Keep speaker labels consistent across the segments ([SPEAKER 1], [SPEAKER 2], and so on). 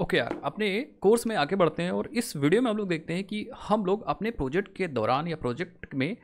[SPEAKER 1] Okay okay यार अपने course में आगे बढ़ते हैं और इस वीडियो में हम लोग देखते हैं कि हम लोग अपने प्रोजेक्ट के दौरान या प्रोजेक्ट में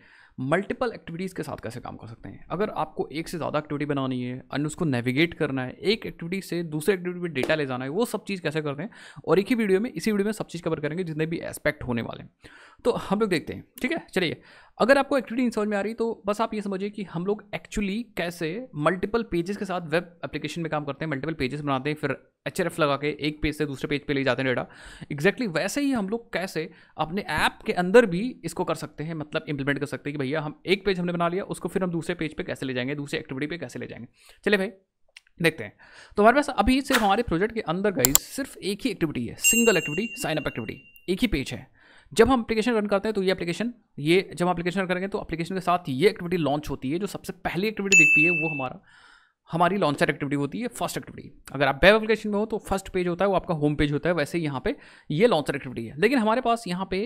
[SPEAKER 1] मल्टीपल एक्टिविटीज़ के साथ कैसे काम कर सकते हैं अगर आपको एक से ज़्यादा एक्टिविटी बनानी है अन्य उसको नेविगेट करना है एक एक्टिविटी से दूसरे एक्टिविटी में डेटा ले जाना है वो सब चीज़ कैसे करते हैं और एक ही वीडियो में इसी वीडियो में सब चीज़ कवर करेंगे जितने भी एस्पेक्ट होने वाले हैं तो हम लोग देखते हैं ठीक है चलिए अगर आपको एक्टिविटी इंस्टॉल समझ में आ रही तो बस आप ये समझिए कि हम लोग एक्चुअली कैसे मल्टीपल पेजेस के साथ वेब एप्लीकेशन में काम करते हैं मल्टीपल पेजेस बनाते हैं फिर एच लगा के एक पेज से दूसरे पेज पे ले जाते हैं डेटा एग्जैक्टली exactly वैसे ही हम लोग कैसे अपने ऐप के अंदर भी इसको कर सकते हैं मतलब इंप्लीमेंट कर सकते हैं कि भैया हम एक पेज हमने बना लिया उसको फिर हम दूसरे पेज पर कैसे ले जाएंगे दूसरे एक्टिविटी पर कैसे ले जाएंगे चले भाई देखते हैं तो हमारे पास अभी सिर्फ हमारे प्रोजेक्ट के अंदर गई सिर्फ एक ही एक्टिविटी है single activity sign up activity एक ही पेज है जब हम एप्लीकेशन रन करते हैं तो ये एप्लीकेशन ये जब हम एप्लीकेशन रन करेंगे तो एप्लीकेशन के साथ ये एक्टिविटी लॉन्च होती है जो सबसे पहली एक्टिविटी दिखती है वो हमारा हमारी लॉन्चर एक्टिविटी होती है फर्स्ट एक्टिविटी अगर आप वेब एप्लीकेशन में हो तो फर्स्ट पेज होता है वो आपका होम पेज होता है वैसे यहाँ पे ये लॉन्चर एक्टिविटी है लेकिन हमारे पास यहाँ पे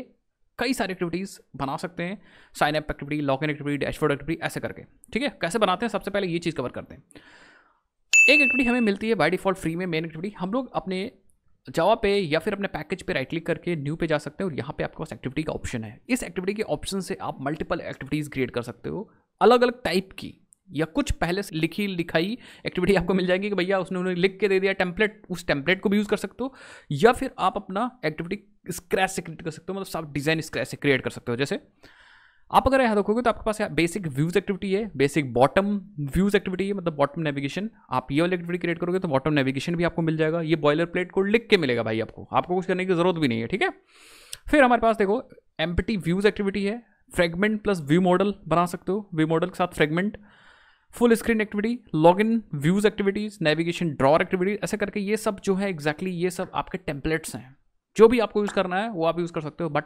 [SPEAKER 1] कई सारी एक्टिविटीज़ बना सकते हैं sign up activity log in activity dashboard activity ऐसे करके ठीक है कैसे बनाते हैं सबसे पहले ये चीज़ कवर करते हैं एक एक्टिविटी हमें मिलती है बाय डिफॉल्ट फ्री में मेन एक्टिविटी हम लोग अपने जावा पे या फिर अपने पैकेज पे राइट क्लिक करके न्यू पे जा सकते हैं और यहाँ पे आपके पास एक्टिविटी का ऑप्शन है इस एक्टिविटी के ऑप्शन से आप मल्टीपल एक्टिविटीज़ क्रिएट कर सकते हो अलग अलग टाइप की या कुछ पहले से लिखी लिखाई एक्टिविटी आपको मिल जाएगी कि भैया उसने उन्हें लिख के दे दिया टेम्पलेट उस टेम्पलेट को भी यूज़ कर सकते हो या फिर आप अपना एक्टिविटी स्क्रैच से क्रिएट कर सकते हो मतलब सब डिज़ाइन स्क्रैच से क्रिएट कर सकते हो जैसे आप अगर यहाँ देखोगे तो आपके पास बेसिक व्यूज एक्टिविटी है बेसिक बॉटम व्यूज एक्टिविटी है मतलब बॉटम नेविगेशन आप ये वाली एक्टिविटी क्रिएट करोगे तो बॉटम नेविगेशन भी आपको मिल जाएगा ये बॉयलर प्लेट को लिख के मिलेगा भाई आपको आपको कुछ करने की जरूरत भी नहीं है ठीक है फिर हमारे पास देखो एम्पटी व्यूज एक्टिविटी है फ्रेगमेंट प्लस व्यू मॉडल बना सकते हो व्यू मॉडल के साथ fragment full screen activity log in views activities navigation drawer activities ऐसे करके ये सब जो है एग्जैक्टली exactly ये सब आपके टेम्पलेट्स हैं जो भी आपको यूज़ करना है वो आप यूज़ कर सकते हो बट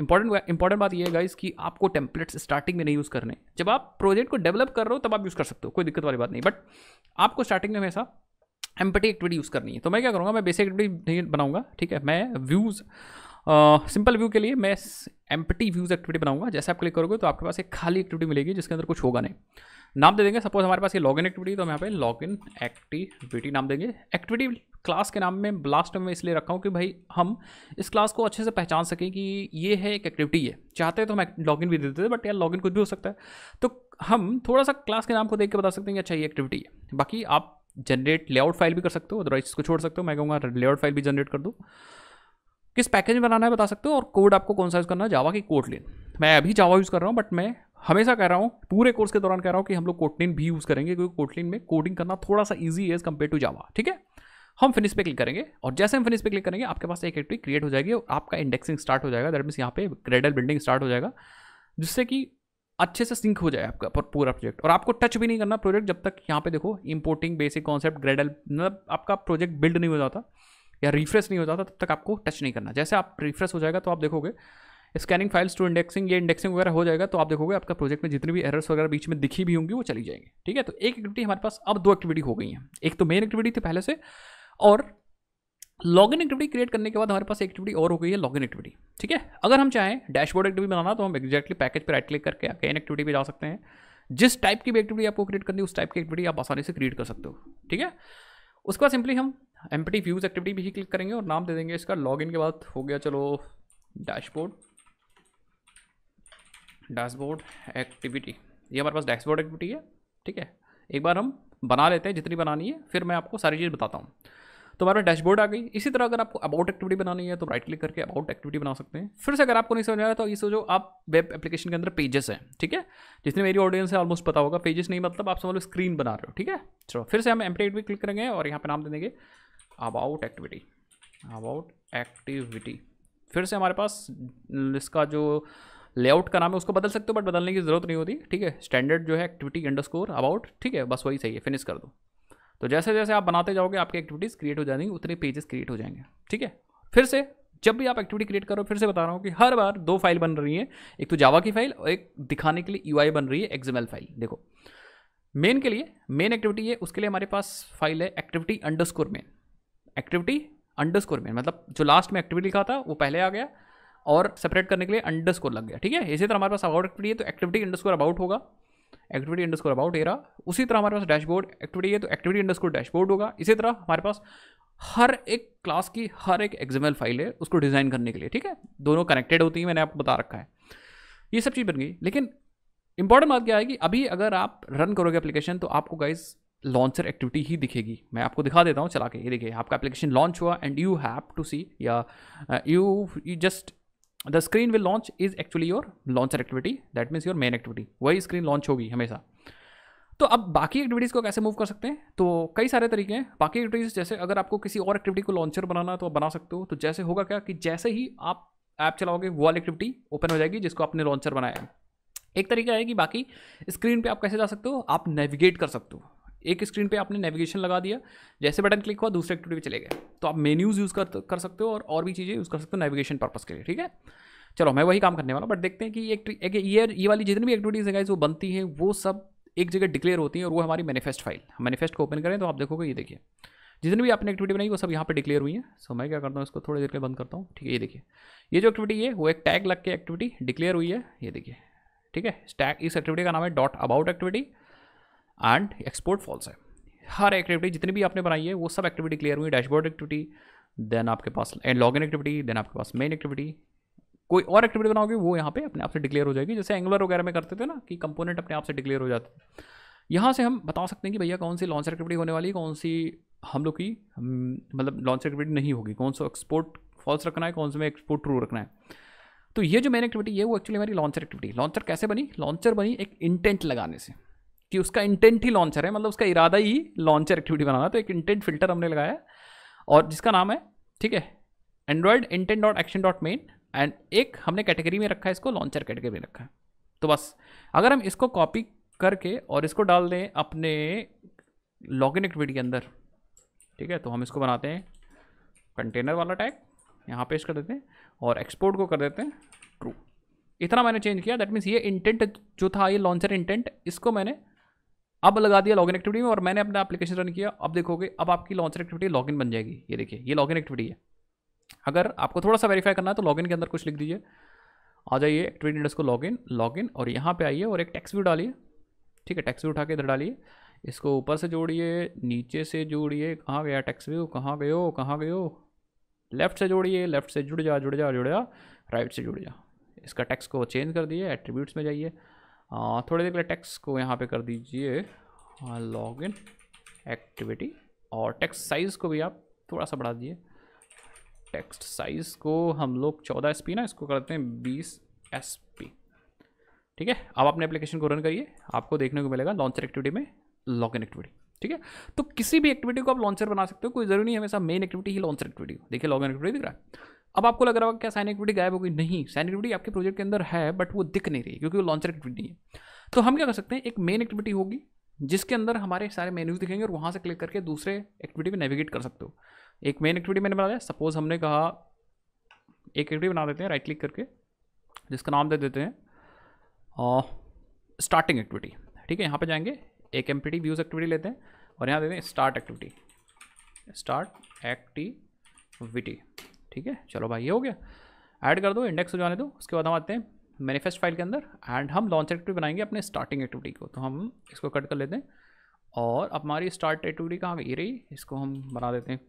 [SPEAKER 1] इंपॉर्टेंट इंपॉर्टेंट बात यह है गाइस कि आपको टेम्पलेट्स स्टार्टिंग में नहीं यूज़ करने जब आप प्रोजेक्ट को डेवलप कर रहे हो तब आप यूज़ कर सकते हो कोई दिक्कत वाली बात नहीं बट आपको स्टार्टिंग में हमेशा एम्पटी एक्टिविटी यूज़ करनी है तो मैं क्या करूँगा मैं बेसिक एक्टिविटी नहीं बनाऊँगा ठीक है मैं व्यूज़ सिंपल व्यू के लिए मैं एम्पटी व्यूज़ एक्टिविटी बनाऊँगा जैसे आप क्लिक करोगे तो आपके पास एक खाली एक्टिविटी मिलेगी जिसके अंदर कुछ होगा नहीं नाम दे देंगे सपोज हमारे पास ये लॉग इन एक्टिविटी तो हम यहाँ पे लॉग इन एक्टिविटी नाम देंगे एक्टिविटी क्लास के नाम में ब्लास्ट में इसलिए रखा हूँ कि भाई हम इस क्लास को अच्छे से पहचान सकें कि ये है एक एक्टिविटी है चाहते तो हम लॉगिन भी दे देते बट यार लॉगिन कुछ भी हो सकता है तो हम थोड़ा सा क्लास के नाम को देख के बता सकते हैं कि अच्छा ये एक्टिविटी है बाकी आप जनरेट लेआउट फाइल भी कर सकते हो अदरवाइज इसको छोड़ सकते हो मैं कहूँगा लेआउट फाइल भी जनरेट कर दूँ किस पैकेज में बनाना है बता सकते हो और कोड आपको कौन सा यूज़ करना है जावा की कोड लेन मैं अभी जावा यूज़ कर रहा हूँ बट मैं हमेशा कह रहा हूँ पूरे कोर्स के दौरान कह रहा हूँ कि हम लोग कोटलिन भी यूज़ करेंगे क्योंकि कोटलिन में कोडिंग करना थोड़ा सा ईजी है एज कम्पेयर टू जावा ठीक है हम फिनिश पे क्लिक करेंगे और जैसे हम फिनिश पे क्लिक करेंगे आपके पास एक एक्टिविटी क्रिएट हो जाएगी और आपका इंडेक्सिंग स्टार्ट हो जाएगा दैट मीन्स यहाँ पे ग्रेडल बिल्डिंग स्टार्ट हो जाएगा जिससे कि अच्छे से सिंक हो जाए आपका पूरा प्रोजेक्ट और आपको टच भी नहीं करना प्रोजेक्ट जब तक यहाँ पे देखो इंपोर्टिंग बेसिक कॉन्सेप्ट ग्रेडल मतलब आपका प्रोजेक्ट बिल्ड नहीं हो जाता या रिफ्रेश नहीं हो जाता तब तक आपको टच नहीं करना जैसे आप रिफ्रेश हो जाएगा तो आप देखोगे स्कैनिंग फाइल्स टू इंडेक्सिंग ये इंडेक्सिंग वगैरह हो जाएगा तो आप देखोगे आपका प्रोजेक्ट में जितनी भी एरर्स वगैरह बीच में दिखी भी होंगी वो चली जाएंगे ठीक है तो एक एक्टिविटी हमारे पास अब दो एक्टिविटी हो गई हैं एक तो मेन एक्टिविटी थी पहले से और लॉगिन एक्टिविटी क्रिएट करने के बाद हमारे पास एक्टिविटी और हो गई है लॉगिन एक्टिविटी ठीक है अगर हम चाहें डैशबोर्ड एक्टिविटी बनाना तो हम एक्जैक्टली पैकेज पर राइट क्लिक करके इन एक्टिविटी पे जा सकते हैं जिस टाइप की भी एक्टिविटी आपको क्रिएट करनी उस टाइप की एक्टिविटी आप आसानी से क्रिएट कर सकते हो ठीक है उसके बाद सिंपली हम एम व्यूज़ एक्टिविटी भी ही क्लिक करेंगे और नाम दे देंगे इसका लॉग के बाद हो गया चलो डैशबोर्ड डैशबोर्ड एक्टिविटी ये हमारे पास डैशबोर्ड एक्टिविटी है ठीक है एक बार हम बना लेते हैं जितनी बनानी है फिर मैं आपको सारी चीज़ बताता हूँ तो हमारे डैशबोर्ड आ गई इसी तरह अगर आपको अबाउट एक्टिविटी बनानी है तो राइट क्लिक करके अबाउट एक्टिविटी बना सकते हैं फिर से अगर आपको नहीं समझ आया तो इस जो आप वेब एप्लीकेशन के अंदर पेजेस हैं ठीक है जितने मेरी ऑडियंस है ऑलमोस्ट पता होगा पेजेस नहीं मतलब आप समझ लो स्क्रीन बना रहे हो ठीक है चलो फिर से हम एम्पलेट भी क्लिक करेंगे और यहाँ पर नाम दे देंगे अबाउट एक्टिविटी अबाउट एक्टिविटी फिर से हमारे पास इसका जो लेआउट का नाम है उसको बदल सकते हो बट बदलने की जरूरत नहीं होती ठीक है स्टैंडर्ड जो है एक्टिविटी अंडरस्कोर अबाउट ठीक है बस वही सही है फिनिश कर दो तो जैसे जैसे आप बनाते जाओगे आपकी एक्टिविटीज़ क्रिएट हो जाएंगी उतने पेजेस क्रिएट हो जाएंगे ठीक है फिर से जब भी आप एक्टिविटी क्रिएट करो फिर से बता रहा हूँ कि हर बार दो फाइल बन रही है एक तो जावा की फाइल और एक दिखाने के लिए यू बन रही है एक्जमेल फाइल देखो मेन के लिए मेन एक्टिविटी है उसके लिए हमारे पास फाइल है activity under main activity under main मतलब जो लास्ट में एक्टिविटी लिखा था वो पहले आ गया और सेपरेट करने के लिए अंडरस्कोर लग गया ठीक है इसी तरह हमारे पास अबाउट एक्टिविटी है तो एक्टिविटी अंडरस्कोर अबाउट होगा एक्टिविटी अंडरस्कोर अबाउट एरा उसी तरह हमारे पास डैशबोर्ड एक्टिविटी है तो एक्टिविटी अंडरस्कोर डैशबोर्ड होगा इसी तरह हमारे पास हर एक क्लास की हर एक एग्जामल फाइल है उसको डिज़ाइन करने के लिए ठीक है दोनों कनेक्टेड होती हैं मैंने आपको बता रखा है ये सब चीज़ बन गई लेकिन इंपॉर्टेंट बात क्या है कि अभी अगर आप रन करोगे एप्लीकेशन तो आपको गाइज लॉन्चर एक्टिविटी ही दिखेगी मैं आपको दिखा देता हूँ चला के ये देखिए आपका एप्लीकेशन लॉन्च हुआ and you have to see या you you just the screen will launch is actually your launcher activity that means your main activity वही स्क्रीन लॉन्च होगी हमेशा तो अब बाकी एक्टिविटीज़ को कैसे मूव कर सकते हैं तो कई सारे तरीके हैं बाकी एक्टिविटीज़ जैसे अगर आपको किसी और एक्टिविटी को लॉन्चर बनाना तो आप बना सकते हो तो जैसे होगा क्या कि जैसे ही आप ऐप चलाओगे वो वाली एक्टिविटी ओपन हो जाएगी जिसको आपने लॉन्चर बनाया है एक तरीका है कि बाकी स्क्रीन पे आप कैसे जा सकते हो आप नेविगेट कर सकते हो एक स्क्रीन पे आपने नेविगेशन लगा दिया जैसे बटन क्लिक हुआ दूसरे एक्टिविटी पे चले गए तो आप मेन्यूज़ यूज़ कर कर सकते हो और और भी चीज़ें यूज़ कर सकते हो नेविगेशन पर्पज़ के लिए ठीक है चलो मैं वही काम करने वाला बट देखते हैं कि एक, एक ये ये वाली जितनी भी एक्टिविटीज़ है जो बनती हैं वो सब एक जगह डिक्लेयर होती हैं और वो हमारी मैनिफेस्ट फाइल मैनिफेस्ट को ओपन करें तो आप देखोगे ये देखिए जितनी भी आपने एक्टिविटी बनाई वो सब यहाँ पर डिक्लेयर हुई है सो मैं क्या करता हूँ इसको थोड़ी देर के बंद करता हूँ ठीक है ये देखिए ये जो एक्टिविटी है वो एक टैग लग के एक्टिविटी डिक्लेयर हुई है ये देखिए ठीक है टैग इस एक्टिविटी का नाम है dot about activity and export false है हर एक्टिविटी जितनी भी आपने बनाई है वो सब एक्टिविटी क्लियर हुई डैशबोर्ड एक्टिविटी देन आपके पास and log in activity then आपके पास मेन एक्टिविटी कोई और एक्टिविटी बनाओगे वो यहाँ पे अपने आप से डिक्लेयर हो जाएगी जैसे एंगुलर वगैरह में करते थे ना कि कंपोनेंट अपने आप से डिक्लेयर हो जाते थे यहाँ से हम बता सकते हैं कि भैया कौन सी लॉन्च एक्टिविटी होने वाली कौन सी हम लोग की मतलब लॉन्च एक्टिविटी नहीं होगी कौन सा एक्सपोर्ट फॉल्स रखना है कौन से में एक्सपोर्ट ट्रू रखना है तो ये जो मेन एक्टिविटी है वो एक्चुअली हमारी लॉन्चर एक्टिविटी लॉन्चर कैसे बनी लॉन्चर बनी एक इंटेंट लगाने से कि उसका इंटेंट ही लॉन्चर है मतलब उसका इरादा ही लॉन्चर एक्टिविटी बनाना तो एक इंटेंट फिल्टर हमने लगाया और जिसका नाम है ठीक है Android intent dot action dot main and एक हमने कैटेगरी में रखा है इसको लॉन्चर कैटेगरी में रखा है तो बस अगर हम इसको कॉपी करके और इसको डाल दें अपने लॉग इन एक्टिविटी के अंदर ठीक है तो हम इसको बनाते हैं कंटेनर वाला टैग यहाँ पेश कर देते हैं और एक्सपोर्ट को कर देते हैं ट्रू इतना मैंने चेंज किया दैट मीन्स ये इंटेंट जो था ये लॉन्चर इंटेंट इसको मैंने अब लगा दिया लॉगिन एक्टिविटी में और मैंने अपना एप्लीकेशन रन किया अब देखोगे अब आपकी लॉन्चर एक्टिविटी लॉगिन बन जाएगी ये देखिए ये लॉगिन एक्टिविटी है अगर आपको थोड़ा सा वेरीफाई करना है तो लॉगिन के अंदर कुछ लिख दीजिए आ जाइए एक्टिविटी इंडस को लॉगिन लॉगिन और यहाँ पे आइए और एक टैक्स व्यू डालिए ठीक है टैक्स व्यू उठा के इधर डालिए इसको ऊपर से जोड़िए नीचे से जोड़िए कहाँ गया टैक्स व्यू कहाँ गयो कहाँ गयो लेफ्ट से जोड़िए लेफ्ट से जुड़ जा जुड़ जा जुड़ जा राइट से जुड़ जा इसका टैक्स को चेंज कर दिए एट्रीब्यूट्स में जाइए हाँ, थोड़ी देर के लिए टेक्स को यहाँ पे कर दीजिए लॉग इन एक्टिविटी और टेक्स्ट साइज़ को भी आप थोड़ा सा बढ़ा दीजिए टेक्स्ट साइज़ को हम लोग चौदह एस ना इसको करते हैं बीस एस ठीक है अब अपने एप्लीकेशन को रन करिए आपको देखने को मिलेगा लॉन्चर एक्टिविटी में लॉग इन एक्टिविटी ठीक है तो किसी भी एक्टिविटी को आप लॉन्चर बना सकते हो कोई जरूरी नहीं हमेशा मेन एक्टिविटी ही लॉन्चर एक्टिविटी देखिए लॉग इन एक्टिविटी दिख रहा है अब आपको लग रहा होगा क्या साइन एक्टिविटी गायब हो गई नहीं साइन एक्टिविटी आपके प्रोजेक्ट के अंदर है बट वो दिख नहीं रही क्योंकि वो लॉन्चर एक्टिविटी नहीं है तो हम क्या कर सकते हैं एक मेन एक्टिविटी होगी जिसके अंदर हमारे सारे मेन्यूज दिखेंगे और वहाँ से क्लिक करके दूसरे एक्टिविटी में नेविगेट कर सकते हो एक मेन एक्टिविटी मैंने बनाया सपोज हमने कहा एक एक्टिविटी बना देते हैं राइट क्लिक करके जिसका नाम दे देते हैं स्टार्टिंग एक्टिविटी ठीक है यहाँ पर जाएंगे एक एम व्यूज़ एक्टिविटी लेते हैं और यहाँ देते हैं स्टार्ट एक्टिविटी स्टार्ट एक्टिविटी ठीक है चलो भाई ये हो गया ऐड कर दो इंडेक्स जाने दो उसके बाद हम आते हैं मैनिफेस्ट फाइल के अंदर एंड हम लॉन्च एक्टिविटी बनाएंगे अपने स्टार्टिंग एक्टिविटी को तो हम इसको कट कर लेते हैं और हमारी स्टार्ट एक्टिविटी कहाँ गई रही इसको हम बना देते हैं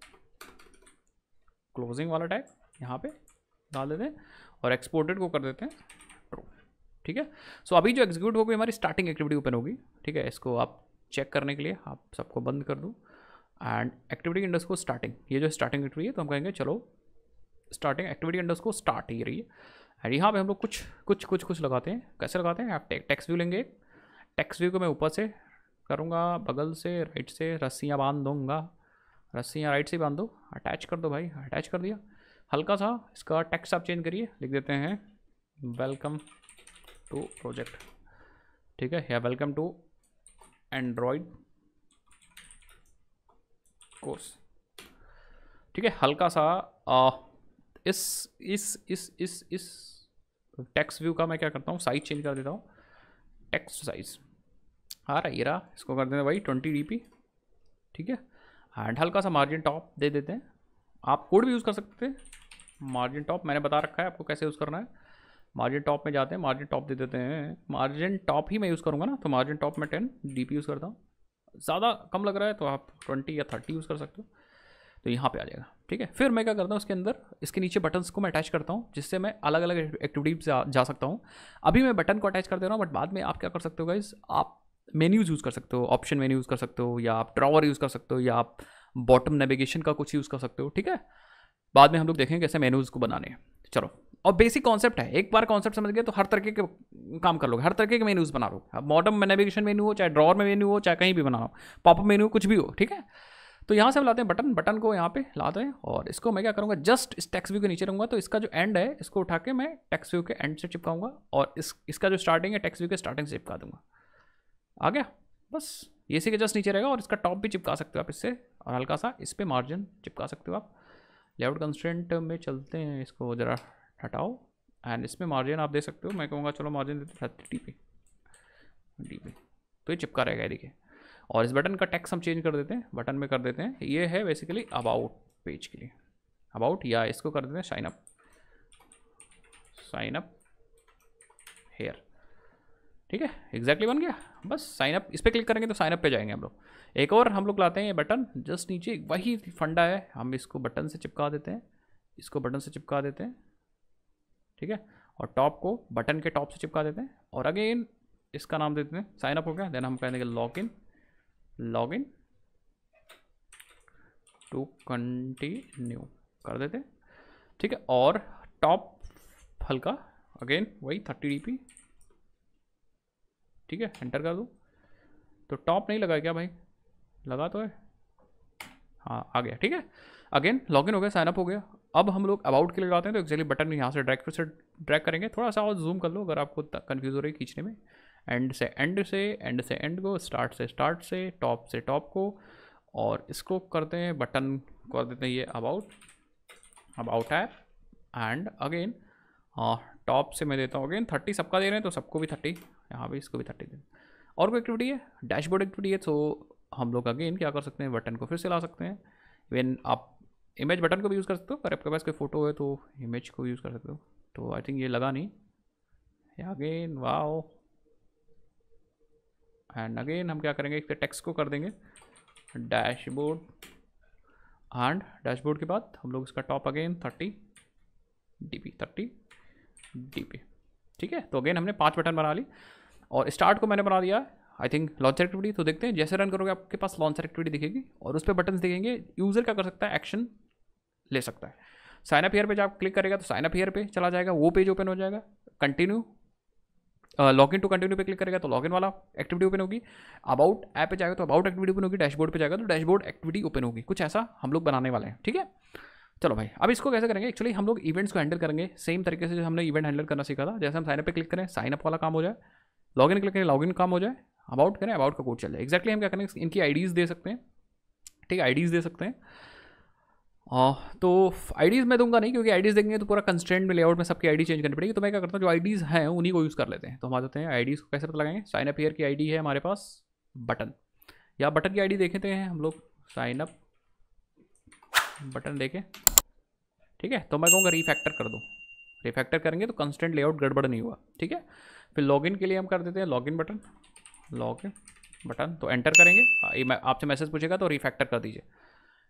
[SPEAKER 1] क्लोजिंग वाला टाइप यहाँ पे डाल देते हैं और एक्सपोर्टेड को कर देते हैं ट्रू ठीक है सो so, अभी जो एग्जीक्यूट होगी हमारी स्टार्टिंग एक्टिविटी ओपन होगी ठीक है इसको आप चेक करने के लिए आप सबको बंद कर दूँ एंड एक्टिविटी इंडस्ट को स्टार्टिंग ये जो स्टार्टिंग एक्टिविटी है तो हम कहेंगे चलो स्टार्टिंग एक्टिविटी अंडर उसको स्टार्ट ही रही है एंड यहाँ पे हम लोग कुछ कुछ कुछ कुछ लगाते हैं कैसे लगाते हैं आप टेक्स व्यू लेंगे टेक्स व्यू को मैं ऊपर से करूँगा बगल से राइट से रस्सियाँ बांध दूँगा रस्सियाँ राइट से बांध दो अटैच कर दो भाई अटैच कर दिया हल्का सा इसका टैक्स आप चेंज करिए लिख देते हैं वेलकम टू प्रोजेक्ट ठीक है या वेलकम टू एंड्रॉयड कोर्स ठीक है हल्का सा आ, इस इस इस इस इस टेक्स व्यू का मैं क्या करता हूँ साइज चेंज कर देता हूँ टेक्स साइज आ रहा ये रहा इसको कर देते भाई ट्वेंटी डी ठीक है एंड हल्का सा मार्जिन टॉप दे देते हैं आप कोड भी यूज़ कर सकते थे मार्जिन टॉप मैंने बता रखा है आपको कैसे यूज़ करना है मार्जिन टॉप में जाते हैं मार्जिन टॉप दे देते हैं मार्जिन टॉप ही मैं यूज़ करूँगा ना तो मार्जिन टॉप में टेन डी यूज़ करता हूँ ज़्यादा कम लग रहा है तो आप ट्वेंटी या थर्टी यूज़ कर सकते हो तो यहाँ पर आ जाएगा ठीक है फिर मैं क्या करता हूँ उसके अंदर इसके नीचे बटन्स को मैं अटैच करता हूँ जिससे मैं अलग अलग एक्टिविटीज जा, जा सकता हूँ अभी मैं बटन को अटैच कर दे रहा हूँ बट बाद में आप क्या कर सकते हो गाइज आप मेन्यूज़ यूज़ कर सकते हो ऑप्शन मेन्यू यूज़ कर सकते हो या आप ड्रावर यूज़ कर सकते हो या आप बॉटम नेविगेशन का कुछ यूज़ कर सकते हो ठीक है बाद में हम लोग देखेंगे कैसे मेन्यूज़ को बनाने चलो और बेसिक कॉन्सेप्ट है एक बार कॉन्सेप्ट समझ गए तो हर तरीके के काम कर लोगे हर तरीके के मेन्यूज़ बना लो आप नेविगेशन मेन्यू हो चाहे ड्रॉर में मेन्यू हो चाहे कहीं भी बनाओ पॉपअप मेन्यू कुछ भी हो ठीक है तो यहाँ से हम लाते हैं बटन बटन को यहाँ पे लाते हैं और इसको मैं क्या करूँगा जस्ट इस टेक्स व्यू के नीचे रहूँगा तो इसका जो एंड है इसको उठा के मैं टेक्स व्यू के एंड से चिपकाऊंगा और इस इसका जो स्टार्टिंग है टेक्स व्यू के स्टार्टिंग से चिपका दूंगा आ गया बस ये सी के जस्ट नीचे रहेगा और इसका टॉप भी चिपका सकते हो आप इससे और हल्का सा इस पर मार्जिन चिपका सकते हो आप लेआउट कंस्टेंट में चलते हैं इसको ज़रा हटाओ एंड इसमें मार्जिन आप दे सकते हो मैं कहूँगा चलो मार्जिन देते डी पी डी पी तो ये चिपका रहेगा देखिए और इस बटन का टैक्स हम चेंज कर देते हैं बटन में कर देते हैं ये है बेसिकली अबाउट पेज के लिए अबाउट या इसको कर देते हैं sign up sign up here ठीक है एग्जैक्टली बन गया बस साइन अप इस पर क्लिक करेंगे तो साइन अप पे जाएंगे हम लोग एक और हम लोग लाते हैं ये बटन जस्ट नीचे वही फंडा है हम इसको बटन से चिपका देते हैं इसको बटन से चिपका देते हैं ठीक है और टॉप को बटन के टॉप से चिपका देते हैं और अगेन इसका नाम देते हैं साइन अप हो गया देन हम कहेंगे log in login to continue कर देते ठीक है और टॉप हल्का अगेन वही थर्टी डी ठीक है एंटर कर दो तो टॉप नहीं लगा क्या भाई लगा तो है हाँ आ गया ठीक है अगेन लॉगिन हो गया साइनअप हो गया अब हम लोग अबाउट के लिए लगाते हैं तो एक्जैक्टली बटन यहाँ से ड्रैग से ड्रैग करेंगे थोड़ा सा और जूम कर लो अगर आपको कन्फ्यूज़ हो रही है खींचने में एंड से एंड से एंड से एंड को स्टार्ट से स्टार्ट से टॉप से टॉप को और इसको करते हैं बटन कर देते हैं ये about about app and again हाँ, टॉप से मैं देता हूँ अगेन थर्टी सबका दे रहे हैं तो सबको भी थर्टी यहाँ भी इसको भी थर्टी दे और कोई एक्टिविटी है डैशबोर्ड एक्टिविटी है तो हम लोग अगेन क्या कर सकते हैं बटन को फिर से ला सकते हैं वेन आप इमेज बटन को भी यूज़ कर सकते हो पर आपके पास कोई फ़ोटो है तो इमेज को यूज़ कर सकते हो तो आई थिंक ये लगा नहीं अगेन वाओ एंड अगेन हम क्या करेंगे एक टेक्स्ट को कर देंगे डैशबोर्ड एंड डैशबोर्ड के बाद हम लोग इसका top again thirty D P thirty D P ठीक है तो अगेन हमने पांच बटन बना ली और स्टार्ट को मैंने बना दिया आई थिंक लॉन्च एक्टिविटी तो देखते हैं जैसे रन करोगे आपके पास लॉन्च एक्टिविटी दिखेगी और उस पर बटन दिखेंगे यूज़र क्या कर सकता है एक्शन ले सकता है साइनअप हेयर पे जब आप क्लिक करेगा तो साइनअप हेयर पे चला जाएगा वो पेज ओपन हो जाएगा continue log in to continue पे क्लिक करेगा तो लॉग इन वाला एक्टिविटी ओपन होगी अबाउट ऐप पे जाएगा तो अबाउट एक्टिविटी ओपन होगी डैशबोर्ड पे जाएगा तो डैशबोर्ड एक्टिविटी ओपन होगी कुछ ऐसा हम लोग बनाने वाले हैं ठीक है चलो भाई अब इसको कैसे करेंगे एक्चुअली हम लोग इवेंट्स को हैंडल करेंगे सेम तरीके से जो हमने इवेंट हैंडल करना सीखा था जैसे हम साइनअप पे क्लिक करें साइनअप वाला काम हो जाए लॉग इन क्लिक करें लॉग इन काम हो जाए अबाउट करें अबाउट का कोड चल जाए एक्जैक्टली हम क्या करेंगे इनकी आईडीज़ दे सकते हैं ठीक है आईडीज़ दे सकते हैं हाँ तो आईडीज़ मैं दूंगा नहीं क्योंकि आईडीज़ देखेंगे तो पूरा कंस्टेंट में लेआउट में सबकी आईडी चेंज करनी पड़ेगी तो मैं क्या करता हूँ जो आईडीज़ हैं उन्हीं को यूज़ कर लेते हैं तो हम आ जाते हैं आईडीज़ को कैसे पता लगाएंगे साइन अप हेयर की आईडी है हमारे पास बटन या बटन की आईडी देखते हैं हम लोग साइन अप बटन देखें ठीक है तो मैं कहूँगा रिफैक्टर कर दो रिफैक्टर करेंगे तो कंस्टेंट लेआउट गड़बड़ नहीं हुआ ठीक है फिर लॉगिन के लिए हम कर देते हैं लॉगिन बटन लॉगिन बटन तो एंटर करेंगे आपसे मैसेज पूछेगा तो रिफैक्टर कर दीजिए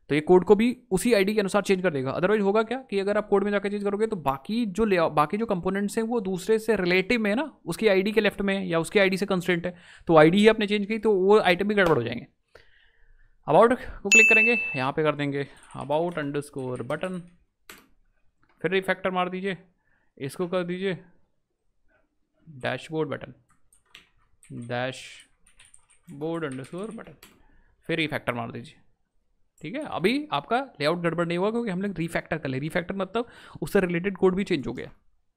[SPEAKER 1] तो ये कोड को भी उसी आईडी के अनुसार चेंज कर देगा अदरवाइज होगा क्या कि अगर आप कोड में जाकर चेंज करोगे तो बाकी जो ले बाकी जो कंपोनेंट्स हैं वो दूसरे से रिलेटिव में है ना उसकी आईडी के लेफ्ट में या उसकी आईडी से कंस्टेंट है तो आईडी ही आपने चेंज की तो वो आइटम भी गड़बड़ हो जाएंगे अबाउट को क्लिक करेंगे यहाँ पर कर देंगे अबाउट अंडर बटन फिर रिफैक्टर मार दीजिए इसको कर दीजिए dashboard button dashboard under button फिर रिफैक्टर मार दीजिए ठीक है अभी आपका लेआउट गड़बड़ नहीं हुआ क्योंकि हम लोग रिफैक्टर कर ले रिफैक्टर मतलब उससे रिलेटेड कोड भी चेंज हो गया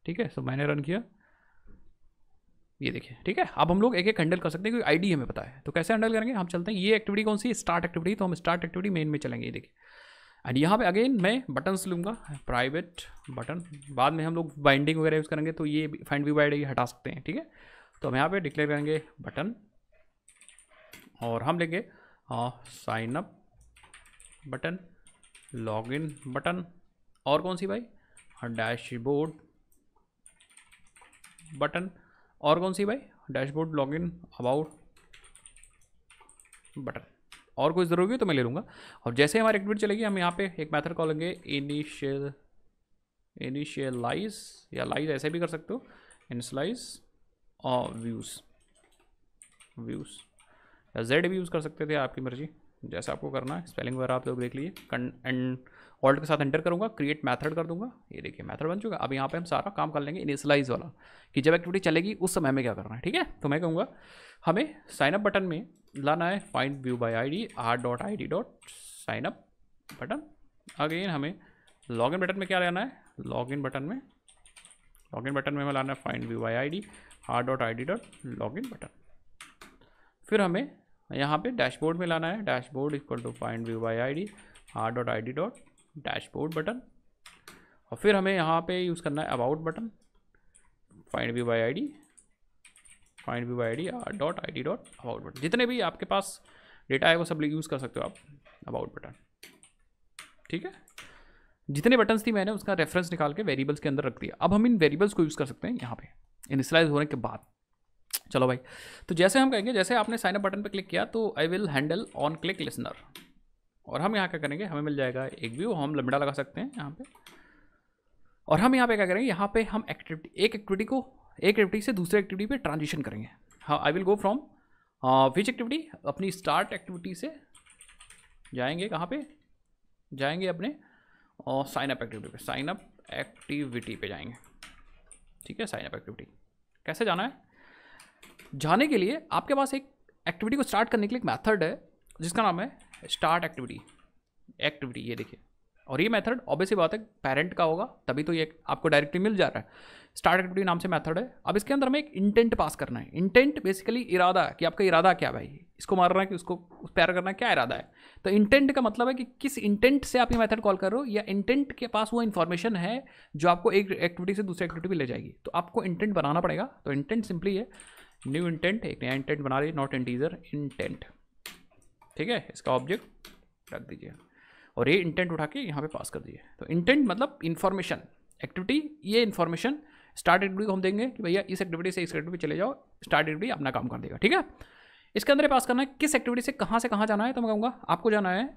[SPEAKER 1] ठीक है सो मैंने रन किया ये देखिए ठीक है अब हम लोग एक एक हैंडल कर सकते हैं क्योंकि आईडी हमें पता है तो कैसे हैंडल करेंगे हम चलते हैं ये एक्टिविटी कौन सी स्टार्ट एक्टिविटी तो हम स्टार्ट एक्टिविटी मेन में चलेंगे ये देखिए एंड यहाँ पे अगेन मैं बटन्स लूँगा प्राइवेट बटन बाद में हम लोग बाइंडिंग वगैरह यूज़ करेंगे तो ये फाइंड व्यू बाइड हटा सकते हैं ठीक है तो हम यहाँ पर डिक्लेयर करेंगे बटन और हम लेंगे साइन हाँ, अप बटन लॉगिन बटन और कौन सी भाई हाँ, डैशबोर्ड बटन और कौन सी भाई डैशबोर्ड लॉगिन अबाउट बटन और कोई ज़रूरी होगी तो मैं ले लूँगा और जैसे हमारी एक्टिविट चलेगी हम यहाँ पे एक मैथड कॉल लेंगे इनिशियल इनिशियलाइज या लाइज ऐसे भी कर सकते हो इनिशलाइज और व्यूज़ व्यूज़ या जेड भी यूज़ कर सकते थे आपकी मर्जी जैसा आपको करना है स्पेलिंग वगैरह आप लोग देख लीजिए एंड ऑल्ट के साथ एंटर करूँगा क्रिएट मैथड कर दूंगा ये देखिए मैथड बन चुका अब यहाँ पर हम सारा काम कर लेंगे इनिशलाइज वाला कि जब एक्टिविटी चलेगी उस समय में क्या करना है ठीक है तो मैं कहूँगा हमें साइनअप बटन में लाना है find view by I D R dot I D dot sign up button again हमें लॉग इन बटन में क्या लाना है लॉग इन बटन में लॉग इन बटन में हमें लाना है find view by I D R dot I D dot log in button फिर हमें यहाँ पे डैशबोर्ड में लाना है dashboard equal to find view by I D R dot I D dot dashboard button और फिर हमें यहाँ पे यूज़ करना है about button find view by I D find view by I D R dot I D dot about button जितने भी आपके पास डेटा है वो सब यूज़ कर सकते हो आप अबाउट बटन ठीक है जितने बटन्स थी मैंने उसका रेफरेंस निकाल के वेरिएबल्स के अंदर रख दिया अब हम इन वेरिएबल्स को यूज़ कर सकते हैं यहाँ पे इनिशलाइज होने के बाद चलो भाई तो जैसे हम कहेंगे जैसे आपने साइनअप बटन पर क्लिक किया तो I will handle on click listener और हम यहाँ क्या करेंगे हमें मिल जाएगा एक व्यू हम लमड़ा लगा सकते हैं यहाँ पे और हम यहाँ पे क्या करेंगे यहाँ पे हम एक्टिविटी एक एक्टिविटी को एक एक्टिविटी से दूसरे एक्टिविटी पे ट्रांजिशन करेंगे हाँ I will go from which activity अपनी स्टार्ट एक्टिविटी से जाएंगे कहाँ पे जाएंगे अपने और uh, एक्टिविटी पे साइनअप एक्टिविटी पे जाएंगे ठीक है साइनअप एक्टिविटी कैसे जाना है जाने के लिए आपके पास एक एक्टिविटी को स्टार्ट करने के लिए एक मैथड है जिसका नाम है स्टार्ट एक्टिविटी एक्टिविटी ये देखिए और ये मैथड ऑब्वियसली बात है पेरेंट का होगा तभी तो ये आपको डायरेक्टली मिल जा रहा है स्टार्ट एक्टिविटी नाम से मैथड है अब इसके अंदर हमें एक इंटेंट पास करना है इंटेंट बेसिकली इरादा कि आपका इरादा क्या भाई इसको मारना है कि उसको प्यार करना है क्या इरादा है तो इंटेंट का मतलब है कि किस इंटेंट से आप ये मैथड कॉल कर रहे हो या इंटेंट के पास वो इन्फॉर्मेशन है जो आपको एक एक्टिविटी से दूसरी एक्टिविटी में ले जाएगी तो आपको इंटेंट बनाना पड़ेगा तो इंटेंट सिंपली है न्यू इंटेंट एक नया इंटेंट बना रही है नॉट इंटीजर इंटेंट ठीक है इसका ऑब्जेक्ट रख दीजिए और ये इंटेंट उठा के यहाँ पे पास कर दीजिए तो इंटेंट मतलब इन्फॉर्मेशन एक्टिविटी ये इन्फॉर्मेशन स्टार्ट एक्टिविटी को हम देंगे कि भैया इस एक्टिविटी से इस एक्टिविटी चले जाओ स्टार्ट एक्टिविटी अपना काम कर देगा ठीक है इसके अंदर पास करना है किस एक्टिविटी से कहाँ से कहाँ जाना है तो मैं कहूँगा आपको जाना है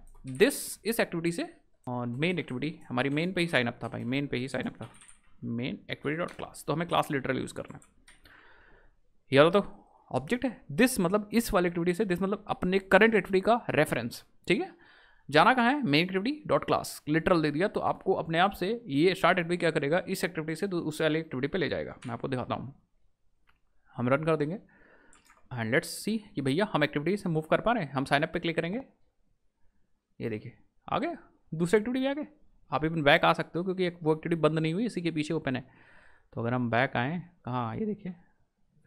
[SPEAKER 1] दिस इस एक्टिविटी से और मेन एक्टिविटी हमारी मेन पे ही साइनअप था भाई मेन पे ही साइनअप था मेन एक्टिविटी डॉट क्लास तो हमें क्लास लिटरल यूज़ करना है यार तो ऑब्जेक्ट है दिस मतलब इस वाली एक्टिविटी से दिस मतलब अपने करंट एक्टिविटी का रेफरेंस ठीक है जाना कहाँ है main activity dot class literal दे दिया तो आपको अपने आप से ये स्टार्ट एक्टिविटी क्या करेगा इस एक्टिविटी से उस वाली एक्टिविटी पे ले जाएगा मैं आपको दिखाता हूँ हम रन कर देंगे एंड लेट्स सी कि भैया हम एक्टिविटी से मूव कर पा रहे हैं हम साइनअप पर क्लिक करेंगे ये देखिए आ गए दूसरी एक्टिविटी भी आ गए आप इवन बैक आ सकते हो क्योंकि एक वो एक्टिविटी बंद नहीं हुई इसी के पीछे ओपन है तो अगर हम बैक आएँ कहाँ ये देखिए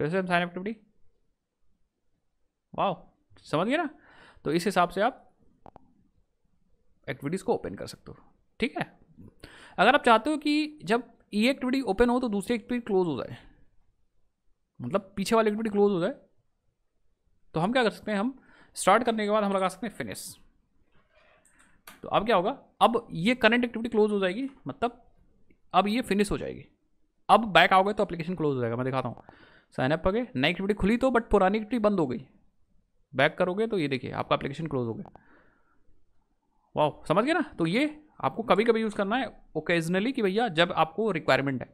[SPEAKER 1] फिर से हम साइन एक्टिविटी वाह समझ गए ना तो इस हिसाब से आप एक्टिविटीज़ को ओपन कर सकते हो ठीक है अगर आप चाहते हो कि जब ये एक्टिविटी ओपन हो तो दूसरी एक्टिविटी क्लोज हो जाए मतलब पीछे वाली एक्टिविटी क्लोज हो जाए तो हम क्या कर सकते हैं हम स्टार्ट करने के बाद हम लगा सकते हैं फिनिश तो अब क्या होगा अब ये करंट एक्टिविटी क्लोज हो जाएगी मतलब अब ये फिनिश हो जाएगी अब बैक आओगे तो एप्लीकेशन क्लोज हो जाएगा मैं दिखाता हूँ साइन अप गए नई एक्टिविटी खुली तो बट पुरानी एक्टिविटी बंद हो गई बैक करोगे तो ये देखिए आपका एप्लीकेशन क्लोज हो गया वाह समझ गए ना तो ये आपको कभी कभी यूज़ करना है ओकेजनली कि भैया जब आपको रिक्वायरमेंट है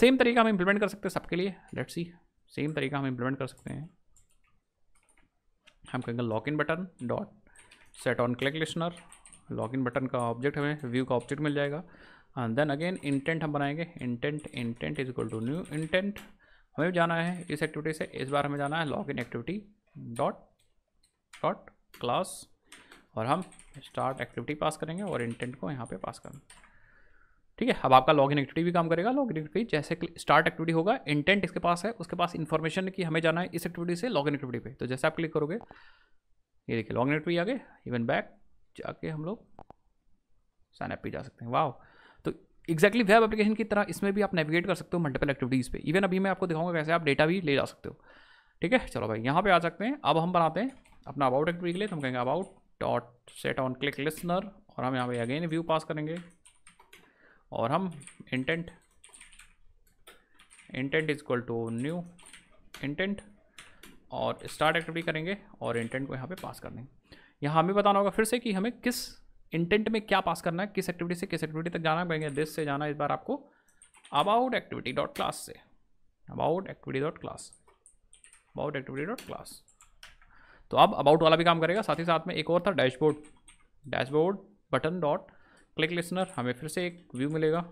[SPEAKER 1] सेम तरीका हम इम्प्लीमेंट कर सकते हैं सबके लिए लेट सी सेम तरीका हम इम्प्लीमेंट कर सकते हैं हम कहेंगे log in button dot set on click listener log in button का ऑब्जेक्ट हमें व्यू का ऑब्जेक्ट मिल जाएगा एंड देन अगेन इंटेंट हम बनाएंगे intent intent is equal to new intent हमें भी जाना है इस एक्टिविटी से इस बार हमें जाना है log in activity dot dot class और हम स्टार्ट एक्टिविटी पास करेंगे और इंटेंट को यहाँ पे पास करेंगे ठीक है अब आपका लॉगिन एक्टिविटी भी काम करेगा लॉगिन एक्टिविटी जैसे स्टार्ट एक्टिविटी होगा इंटेंट इसके पास है उसके पास इन्फॉर्मेशन कि हमें जाना है इस एक्टिविटी से लॉगिन एक्टिविटी पे तो जैसे आप क्लिक करोगे ये देखिए लॉगिन एक्टिविटी आगे इवन बैक जाके हम लोग साइनअप भी जा सकते हैं वाह एक्जैक्टली वेब एप्लीकेशन की तरह इसमें भी आप नेविगेट कर सकते हो मल्टीपल एक्टिविटीज़ पे इवन अभी मैं आपको दिखाऊंगा कैसे आप डेटा भी ले जा सकते हो ठीक है चलो भाई यहाँ पे आ सकते हैं अब हम बनाते हैं अपना अबाउट एक्टिविटी के लिए तो हम कहेंगे about dot set on click listener और हम यहाँ पे अगेन व्यू पास करेंगे और हम intent intent is equal to new intent और स्टार्ट एक्टिविटी करेंगे और इंटेंट को यहाँ पे पास कर देंगे यहाँ हमें बताना होगा फिर से कि हमें किस इंटेंट में क्या पास करना है किस एक्टिविटी से किस एक्टिविटी तक जाना पड़ेगा दिस से जाना इस बार आपको अबाउट एक्टिविटी डॉट क्लास से about activity dot class about activity dot class तो अब अबाउट वाला भी काम करेगा साथ ही साथ में एक और था dashboard dashboard button dot click listener हमें फिर से एक व्यू मिलेगा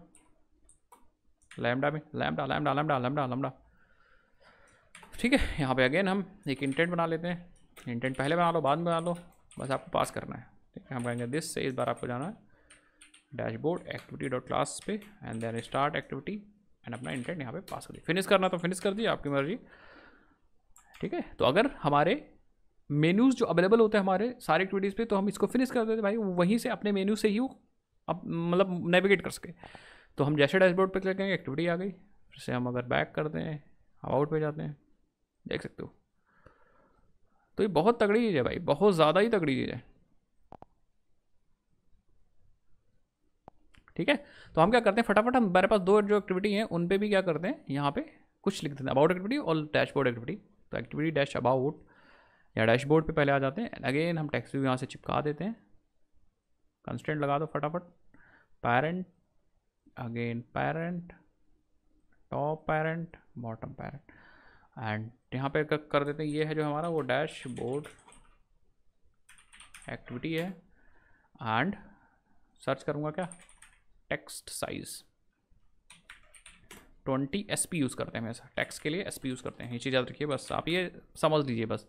[SPEAKER 1] लैमडा में lambda lambda lambda lambda lambda ठीक है यहाँ पे अगेन हम एक इंटेंट बना लेते हैं इंटेंट पहले बना लो बाद में बना लो बस आपको पास करना है ठीक है हम कहेंगे दिस से इस बार आपको जाना है डैशबोर्ड एक्टिविटी डॉट क्लास पे and then start activity and अपना इंटेंट यहाँ पे पास कर दिया फिनिश करना तो फिनिश कर दिए आपकी मर्जी ठीक है तो अगर हमारे मेन्यूज़ जो अवेलेबल होते हैं हमारे सारे एक्टिविटीज़ पे तो हम इसको फिनिश कर देते भाई वहीं से अपने मेन्यू से ही अब मतलब नेविगेट कर सके तो हम जैसे डैशबोर्ड पे क्लिक करेंगे एक्टिविटी आ गई फिर से हम अगर बैक करते हैं आउट पे जाते हैं देख सकते हो तो ये बहुत तगड़ी चीज़ है भाई बहुत ज़्यादा ही तगड़ी चीज़ है ठीक है तो हम क्या करते हैं फटाफट हम हमारे पास दो जो एक्टिविटी हैं उन पर भी क्या करते हैं यहाँ पे कुछ लिख देते हैं अबाउट एक्टिविटी और डैशबोर्ड एक्टिविटी तो एक्टिविटी डैश अबाउट या डैशबोर्ड पे पहले आ जाते हैं अगेन हम टैक्स भी यहाँ से चिपका देते हैं कंस्टेंट लगा दो फटाफट parent again parent top parent bottom parent and यहाँ पे कर देते हैं ये है जो हमारा वो बोर्ड एक्टिविटी है एंड सर्च करूँगा क्या text size twenty S P use करते हैं हमेशा टैक्स के लिए एस पी यूज़ करते हैं ये चीज़ याद रखिए बस आप ये समझ लीजिए बस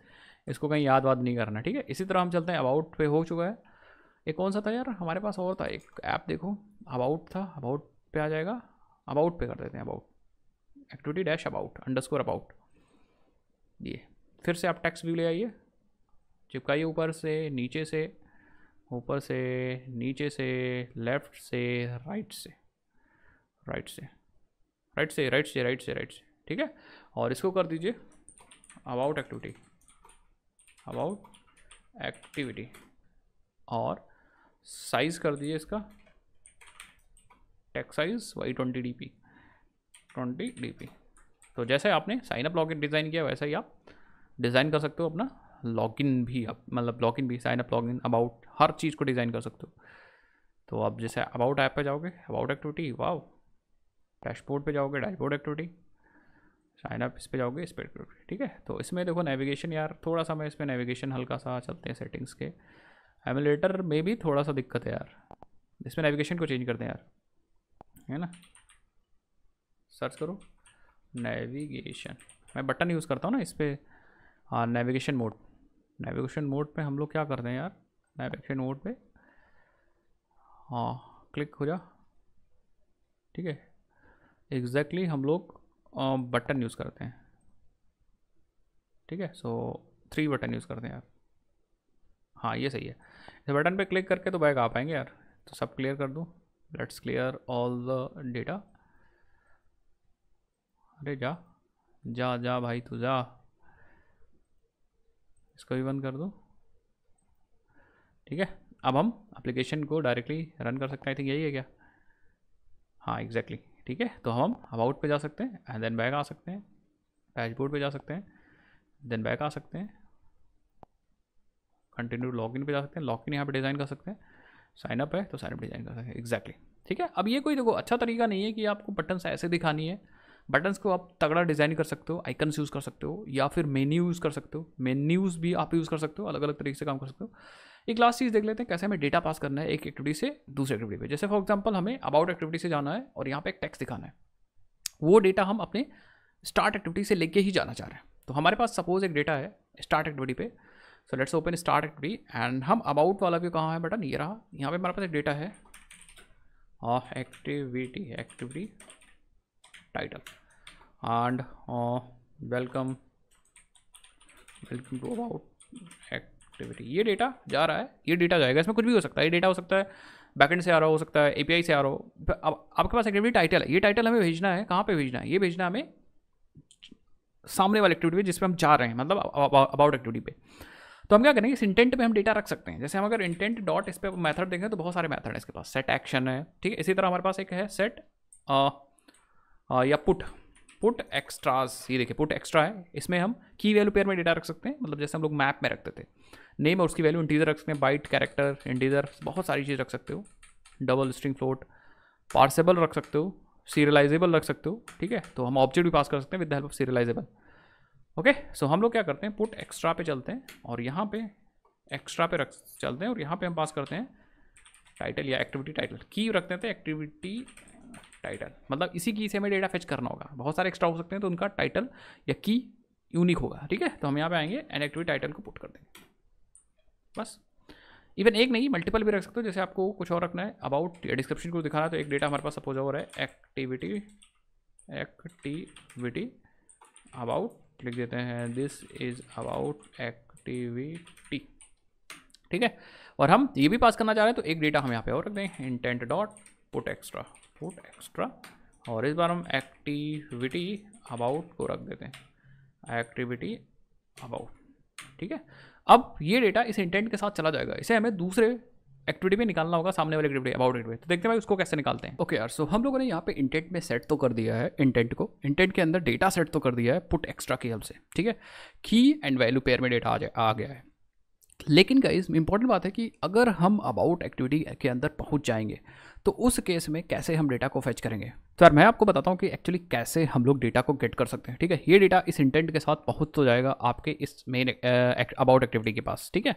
[SPEAKER 1] इसको कहीं याद वाद नहीं करना ठीक है इसी तरह हम चलते हैं अबाउट पे हो चुका है एक कौन सा था यार हमारे पास और था एक ऐप देखो अबाउट था अबाउट पे आ जाएगा अबाउट पे कर देते हैं about activity dash about underscore about ये फिर से आप टैक्स व्यू ले आइए चिपकाइए ऊपर से नीचे से ऊपर से नीचे से लेफ्ट से राइट से राइट से राइट से राइट से राइट से राइट से ठीक है और इसको कर दीजिए अबाउट एक्टिविटी अबाउट एक्टिविटी और साइज़ कर दीजिए इसका text size Y twenty D P twenty D P तो जैसे आपने साइन अप लॉकेट डिज़ाइन किया वैसा ही आप डिज़ाइन कर सकते हो अपना लॉगिन भी अब मतलब लॉगिन भी साइन अप लॉगिन अबाउट हर चीज़ को डिज़ाइन कर सकते हो तो आप जैसे अबाउट ऐप पर जाओगे अबाउट एक्टिविटी वाओ डैशबोर्ड पे जाओगे डैशबोर्ड एक्टिविटी साइन अप इस पे जाओगे इस पर एक्टिविटी ठीक है तो इसमें देखो नेविगेशन यार थोड़ा सा मैं इसमें नेविगेशन हल्का सा चलते हैं सेटिंग्स के एमुलेटर में भी थोड़ा सा दिक्कत है यार इसमें नेविगेशन को चेंज करते हैं यार है ना सर्च करो नेविगेशन मैं बटन यूज़ करता हूँ ना इस पर नेविगेशन मोड नेविगेशन मोड पे हम लोग क्या करते हैं यार नेविगेशन मोड पे हाँ क्लिक हो जा ठीक है एग्जैक्टली हम लोग बटन यूज़ करते हैं ठीक है सो थ्री बटन यूज़ करते हैं यार हाँ ये सही है इस बटन पे क्लिक करके तो बैग आ पाएंगे यार तो सब क्लियर कर दूँ let's clear all the data अरे जा जा जा भाई तू जा इसको भी बंद कर दो ठीक है अब हम एप्लीकेशन को डायरेक्टली रन कर सकते हैं आई थिंक यही है क्या हाँ एग्जैक्टली exactly, ठीक है तो हम अबाउट पे जा सकते हैं एंड देन बैक आ सकते हैं डैशबोर्ड पे जा सकते हैं देन बैक आ सकते हैं कंटिन्यू लॉग इन पर जा सकते हैं लॉग इन यहाँ पर डिज़ाइन कर सकते हैं साइन अप है तो साइन अप डिज़ाइन कर सकते हैं एग्जैक्टली exactly. ठीक है अब ये कोई देखो अच्छा तरीका नहीं है कि आपको बटन ऐसे दिखानी है बटन्स को आप तगड़ा डिज़ाइन कर सकते हो आइकन्स यूज़ कर सकते हो या फिर मेन्यू यूज़ कर सकते हो मेन्यूज़ भी आप यूज़ कर सकते हो अलग अलग तरीके से काम कर सकते हो एक लास्ट चीज़ देख लेते हैं कैसे हमें डेटा पास करना है एक एक्टिविटी से दूसरे एक्टिविटी पे जैसे फॉर एग्जाम्पल हमें अबाउट एक्टिविटी से जाना है और यहाँ पर एक टैक्स दिखाना है वो डेटा हम अपने स्टार्ट एक्टिविटी से लेके ही जाना चाह रहे हैं तो हमारे पास सपोज एक डेटा है स्टार्ट एक्टिविटी पे so let's open start activity and हम अबाउट वाला भी कहाँ है बटन ये रहा यहाँ पर हमारे पास एक डेटा है activity activity title and uh, welcome welcome to about activity ये डेटा जा रहा है ये डेटा जाएगा इसमें कुछ भी हो सकता है ये डेटा हो सकता है बैकेंड से आ रहा हो सकता है एपीआई से आ रहा हो अब आपके पास एक्टिविटी टाइटल है ये टाइटल हमें भेजना है कहाँ पे भेजना है ये भेजना हमें सामने वाली एक्टिविटी पे हम जा रहे हैं मतलब अबाउट एक्टिविटी पे तो हम क्या करेंगे इस इंटेंट पे हम डेटा रख सकते हैं जैसे हम अगर इंटेंट डॉट इस पर मैथड देखें तो बहुत सारे मैथड हैं इसके पास सेट एक्शन है ठीक है इसी तरह हमारे पास एक है सेट uh, uh, या पुट पुट एक्स्ट्राज ये देखिए पुट एक्स्ट्रा है इसमें हम की वैल्यू पेयर में डेटा रख सकते हैं मतलब जैसे हम लोग मैप में रखते थे नेम और उसकी वैल्यू इंटीजर रख सकते हैं बाइट कैरेक्टर इंटीजर बहुत सारी चीज़ रख सकते हो डबल स्ट्रिंग फ्लोट पार्सेबल रख सकते हो सीरियलाइजेबल रख सकते हो ठीक है तो हम ऑब्जेक्ट भी पास कर सकते हैं with the help of serializable okay so हम लोग क्या करते हैं पुट एक्स्ट्रा पे चलते हैं और यहाँ पे एक्स्ट्रा पे रख चलते हैं और यहाँ पे हम पास करते हैं टाइटल या एक्टिविटी टाइटल की रखते थे एक्टिविटी टाइटल मतलब इसी की से हमें डेटा फेच करना होगा बहुत सारे एक्स्ट्रा हो सकते हैं तो उनका टाइटल या की यूनिक होगा ठीक है तो हम यहाँ पे आएंगे एन एक्टिविटी टाइटल को पुट कर देंगे बस इवन एक नहीं मल्टीपल भी रख सकते हो जैसे आपको कुछ और रखना है अबाउट डिस्क्रिप्शन को दिखाना है तो एक डेटा हमारे पास सपोज हो रहा है एक्टिविटी एक्टिविटी अबाउट लिख देते हैं दिस इज़ अबाउट एक्टिविटी ठीक है और हम ये भी पास करना चाह रहे हैं तो एक डेटा हम यहाँ पे और रख दें intent dot put extra food extra और इस बार हम एक्टिविटी अबाउट को रख देते हैं एक्टिविटी अबाउट ठीक है अब ये डेटा इस इंटेंट के साथ चला जाएगा इसे हमें दूसरे एक्टिविटी में निकालना होगा सामने वाले एक्टिविटी अबाउट एक्टिविटी तो देखते हैं भाई उसको कैसे निकालते हैं ओके okay यार सो हम लोगों ने यहाँ पे इंटेंट में सेट तो कर दिया है इंटेंट को इंटेंट के अंदर डेटा सेट तो कर दिया है पुट एक्स्ट्रा की हेल्प से ठीक है की एंड वैल्यू पेयर में डेटा आ आ गया है लेकिन गाइज इंपॉर्टेंट बात है कि अगर हम अबाउट एक्टिविटी के अंदर पहुँच जाएंगे तो उस केस में कैसे हम डेटा को फेच करेंगे तो यार मैं आपको बताता हूँ कि एक्चुअली कैसे हम लोग डेटा को गेट कर सकते हैं ठीक है ये डेटा इस इंटेंट के साथ पहुँच तो जाएगा आपके इस मेन अबाउट एक्टिविटी के पास ठीक है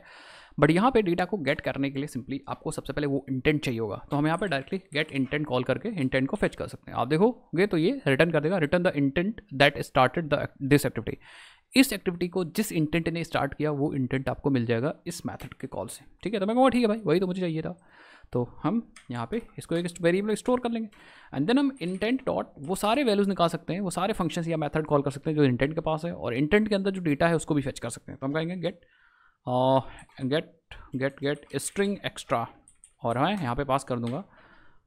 [SPEAKER 1] बट यहाँ पे डेटा को गेट करने के लिए सिंपली आपको सबसे पहले वो इंटेंट चाहिए होगा तो हम यहाँ पे डायरेक्टली गेट इंटेंट कॉल करके इंटेंट को फेच कर सकते हैं आप देखोगे तो ये रिटर्न कर देगा return the intent that started the this activity इस एक्टिविटी को जिस इंटेंट ने स्टार्ट किया वो इंटेंट आपको मिल जाएगा इस मैथड के कॉल से ठीक है तो मैं कहूँगा ठीक है भाई वही तो मुझे चाहिए था तो हम यहाँ पे इसको एक वेरिएबल स्टोर कर लेंगे एंड देन हम इंटेंट डॉट वो सारे वैल्यूज़ निकाल सकते हैं वो सारे फंक्शंस या मेथड कॉल कर सकते हैं जो इंटेंट के पास है और इंटेंट के अंदर जो डेटा है उसको भी फेच कर सकते हैं तो हम कहेंगे get get get get string extra और मैं हाँ, यहाँ पे पास कर दूंगा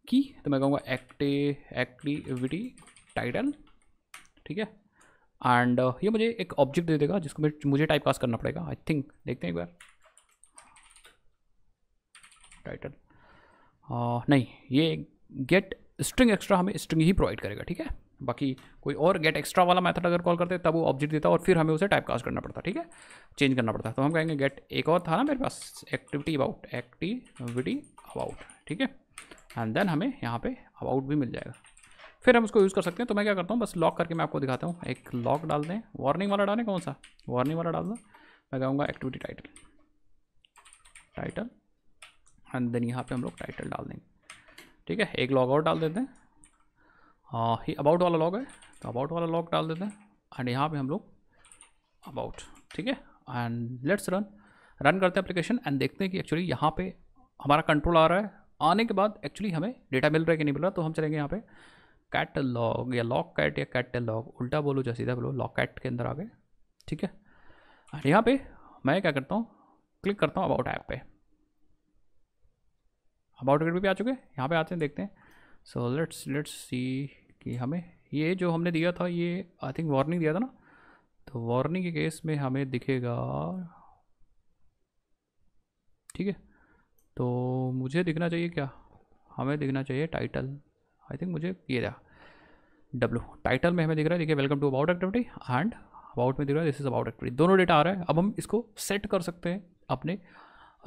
[SPEAKER 1] की तो मैं कहूँगा एक्टे एक्टिविटी टाइटल ठीक है एंड uh, ये मुझे एक ऑब्जेक्ट दे देगा जिसको मुझे टाइप कास्ट करना पड़ेगा आई थिंक देखते हैं एक बार टाइटल आ, नहीं ये गेट स्ट्रिंग एक्स्ट्रा हमें स्ट्रिंग ही प्रोवाइड करेगा ठीक है बाकी कोई और गेट एक्स्ट्रा वाला मेथड अगर कॉल करते तब वो ऑब्जेक्ट देता और फिर हमें उसे टाइप कास्ट करना पड़ता ठीक है चेंज करना पड़ता तो हम कहेंगे गेट एक और था ना मेरे पास एक्टिविटी अबाउट एक्टिविटी अबाउट ठीक है एंड देन हमें यहाँ पे अबाउट भी मिल जाएगा फिर हम उसको यूज़ कर सकते हैं तो मैं क्या करता हूँ बस लॉक करके मैं आपको दिखाता हूँ एक लॉक डाल दें वार्निंग वाला डालें कौन सा वार्निंग वाला डाल दें मैं कहूँगा activity title title and then यहाँ पे हम लोग टाइटल डाल देंगे ठीक है एक लॉग आउट डाल देते हैं हाँ ही अबाउट वाला लॉग है तो अबाउट वाला लॉग डाल देते हैं एंड यहाँ पे हम लोग अबाउट ठीक है एंड लेट्स रन रन करते हैं अप्लीकेशन एंड देखते हैं कि एक्चुअली यहाँ पे हमारा कंट्रोल आ रहा है आने के बाद एक्चुअली हमें डेटा मिल रहा है कि नहीं मिल रहा तो हम चलेंगे यहाँ पे लॉग या लॉक कैट या लॉग उल्टा बोलो जैसे सीधा बोलो लॉक कैट के अंदर आ गए ठीक है और यहाँ पे मैं क्या करता हूँ क्लिक करता हूँ अबाउट ऐप पे अबाउट ग्रेड भी आ चुके हैं यहाँ पे आते हैं देखते हैं सो लेट्स लेट्स सी कि हमें ये जो हमने दिया था ये आई थिंक वार्निंग दिया था ना तो वार्निंग के केस में हमें दिखेगा ठीक है तो मुझे दिखना चाहिए क्या हमें दिखना चाहिए टाइटल आई थिंक मुझे ये रहा डब्लू टाइटल में हमें दिख रहा है देखिए welcome to about activity and about में दिख रहा है दिस इज अबाउट एक्टिविटी दोनों डेटा आ रहा है अब हम इसको सेट कर सकते हैं अपने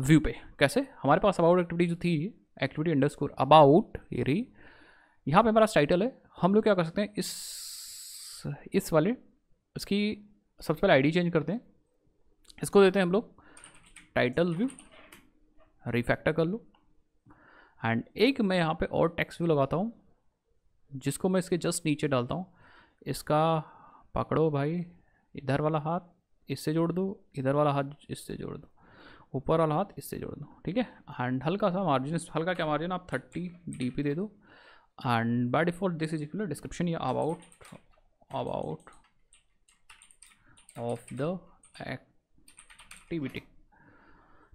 [SPEAKER 1] व्यू पे कैसे हमारे पास अबाउट एक्टिविटी जो थी एक्टिविटी अंडर स्कोर अबाउट ये रही यहाँ पे हमारा टाइटल है हम लोग क्या कर सकते हैं इस इस वाले इसकी सबसे पहले आईडी चेंज करते हैं इसको देते हैं हम लोग टाइटल व्यू रिफैक्टर कर लो एंड एक मैं यहाँ पे और टैक्स व्यू लगाता हूँ जिसको मैं इसके जस्ट नीचे डालता हूँ इसका पकड़ो भाई इधर वाला हाथ इससे जोड़ दो इधर वाला हाथ इससे जोड़ दो ऊपर वाला हाथ इससे जोड़ दो ठीक है एंड हल्का सा मार्जिन हल्का क्या मार्जिन आप थर्टी डी दे दो and by default this is equal description या about about of the activity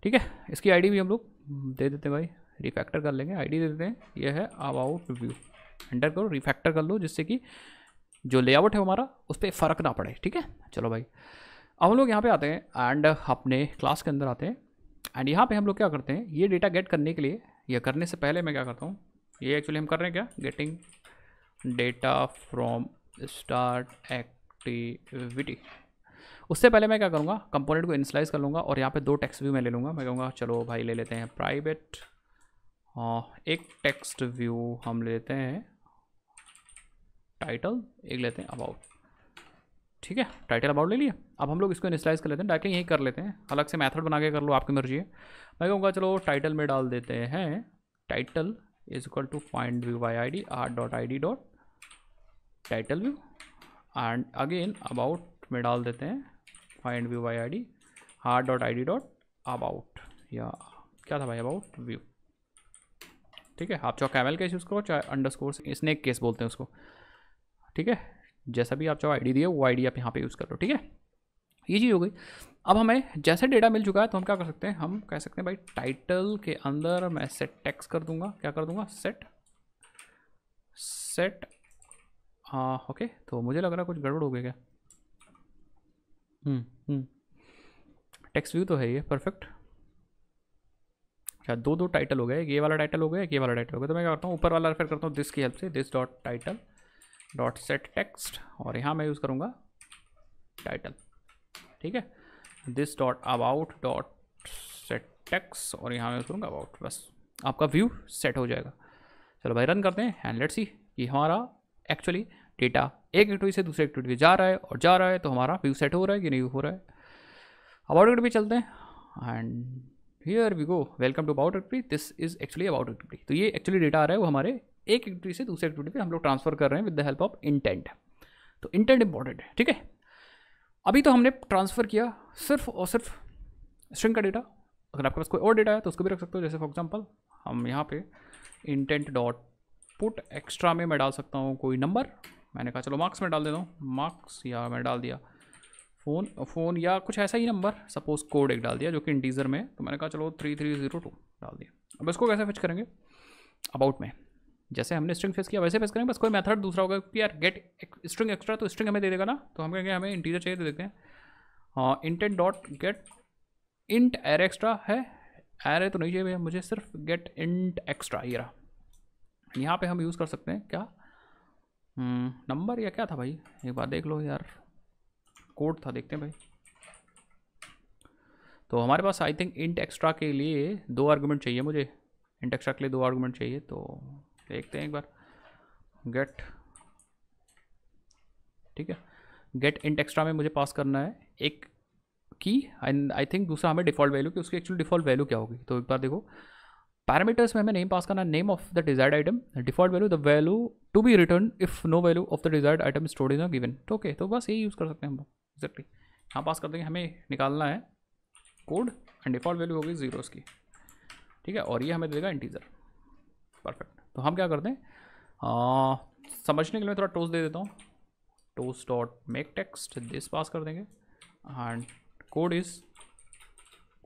[SPEAKER 1] ठीक है इसकी आईडी भी हम लोग दे देते हैं भाई रिफैक्टर कर लेंगे आईडी दे देते हैं यह है अबाउट व्यू एंटर करो रिफैक्टर कर लो जिससे कि जो लेआउट है हमारा उस पर फ़र्क ना पड़े ठीक है चलो भाई अब हम लोग यहाँ पे आते हैं एंड अपने क्लास के अंदर आते हैं एंड यहाँ पे हम लोग क्या करते हैं ये डेटा गेट करने के लिए या करने से पहले मैं क्या करता हूँ ये एक्चुअली हम कर रहे हैं क्या getting data from start activity उससे पहले मैं क्या करूँगा कंपोनेंट को इनसलाइज कर लूँगा और यहाँ पे दो टेक्स्ट व्यू मैं ले लूँगा मैं कहूँगा चलो भाई ले लेते हैं प्राइवेट हाँ, एक टेक्स्ट व्यू हम लेते हैं टाइटल एक लेते हैं अबाउट ठीक है टाइटल अबाउट ले लिया अब हम लोग इसको इनिशलाइज कर लेते हैं डायरेक्टली यहीं कर लेते हैं अलग से मेथड बना के कर लो आपकी मर्जी है मैं कहूँगा चलो टाइटल में डाल देते हैं title is equal to find view by I D R dot I D dot title view and again about में डाल देते हैं find view by I D R dot I D dot about या क्या था भाई अबाउट व्यू ठीक है आप चाहे कैमल केस यूज़ करो चाहे अंडर स्कोर स्नैक केस बोलते हैं उसको ठीक है जैसा भी आप चाहो आई दिए वो आई आप यहाँ पर यूज़ कर लो ठीक है ये चीज़ हो गई अब हमें जैसा डेटा मिल चुका है तो हम क्या कर सकते हैं हम कह सकते हैं भाई टाइटल के अंदर मैं सेट टैक्स कर दूंगा क्या कर दूंगा सेट सेट हाँ ओके तो मुझे लग रहा है कुछ गड़बड़ हो गया क्या टैक्स हम्म, व्यू हम्म। तो है ये परफेक्ट अच्छा दो दो टाइटल हो गए ये वाला टाइटल हो गया ये वाला टाइटल हो गया तो मैं क्या करता हूँ ऊपर वाला रेफर करता हूँ दिस की हेल्प से this dot title dot set text और यहाँ मैं यूज़ करूँगा टाइटल ठीक है this dot about dot set text और यहाँ मैं यूज़ करूँगा अबाउट बस आपका व्यू सेट हो जाएगा चलो भाई रन करते हैं एंड लेट्स सी कि हमारा एक्चुअली डेटा एक एक्टिविटी से दूसरे एक्टिविटी जा रहा है और जा रहा है तो हमारा व्यू सेट हो रहा है कि नहीं हो रहा है अबाउट एक्टिविटी चलते हैं and here we go welcome to about activity this is actually about activity तो ये एक्चुअली डेटा आ रहा है वो हमारे एक एक्टिविटी से दूसरे एक्टिविटी पे हम लोग ट्रांसफर कर रहे हैं with the help of intent तो इंटेंट इंपॉर्टेंट है ठीक है अभी तो हमने ट्रांसफ़र किया सिर्फ और सिर्फ स्ट्रिंग का डेटा अगर आपके पास कोई और डेटा है तो उसको भी रख सकते हो जैसे फॉर एग्जाम्पल हम यहाँ पे इंटेंट डॉट पुट एक्स्ट्रा में मैं डाल सकता हूँ कोई नंबर मैंने कहा चलो मार्क्स में डाल देता हूँ मार्क्स या मैं डाल दिया फ़ोन फ़ोन या कुछ ऐसा ही नंबर सपोज कोड एक डाल दिया जो कि इंटीजर में तो मैंने कहा चलो थ्री थ्री ज़ीरो टू डाल दिया अब इसको कैसे फिच करेंगे अबाउट में जैसे हमने स्ट्रिंग फेस किया वैसे फेस करेंगे बस कोई मेथड दूसरा होगा कि यार गेट स्ट्रिंग एक्स्ट्रा तो स्ट्रिंग हमें दे देगा ना तो हम कहेंगे हमें इंटीजर चाहिए तो देते हैं intent dot get int uh extra है एर तो नहीं चाहिए मुझे सिर्फ गेट इंट एक्स्ट्रा ये रहा यहाँ पे हम यूज़ कर सकते हैं क्या नंबर हम्म, या क्या था भाई एक बार देख लो यार कोड था देखते हैं भाई तो हमारे पास आई थिंक इंट एक्स्ट्रा के लिए दो आर्गूमेंट चाहिए मुझे इंट एक्स्ट्रा के लिए दो आर्गूमेंट चाहिए तो देखते हैं एक बार गेट ठीक है गेट इंट एक्स्ट्रा में मुझे पास करना है एक की एंड आई थिंक दूसरा हमें डिफॉल्ट वैल्यू की उसकी एक्चुअली डिफॉल्ट वैल्यू क्या होगी तो एक बार देखो पैरामीटर्स में हमें नहीं पास करना name of the desired item default value the value to be return if no value of the desired item store is not given okay तो बस यही यूज़ कर सकते हैं हम एक्जैक्टली यहाँ पास कर देंगे हमें निकालना है कोड एंड डिफॉल्ट वैल्यू होगी जीरो की ठीक है और ये हमें देगा इंटीजर परफेक्ट तो हम क्या करते हैं समझने के लिए थोड़ा टोस्ट दे देता हूँ toast dot make text this pass कर देंगे and code is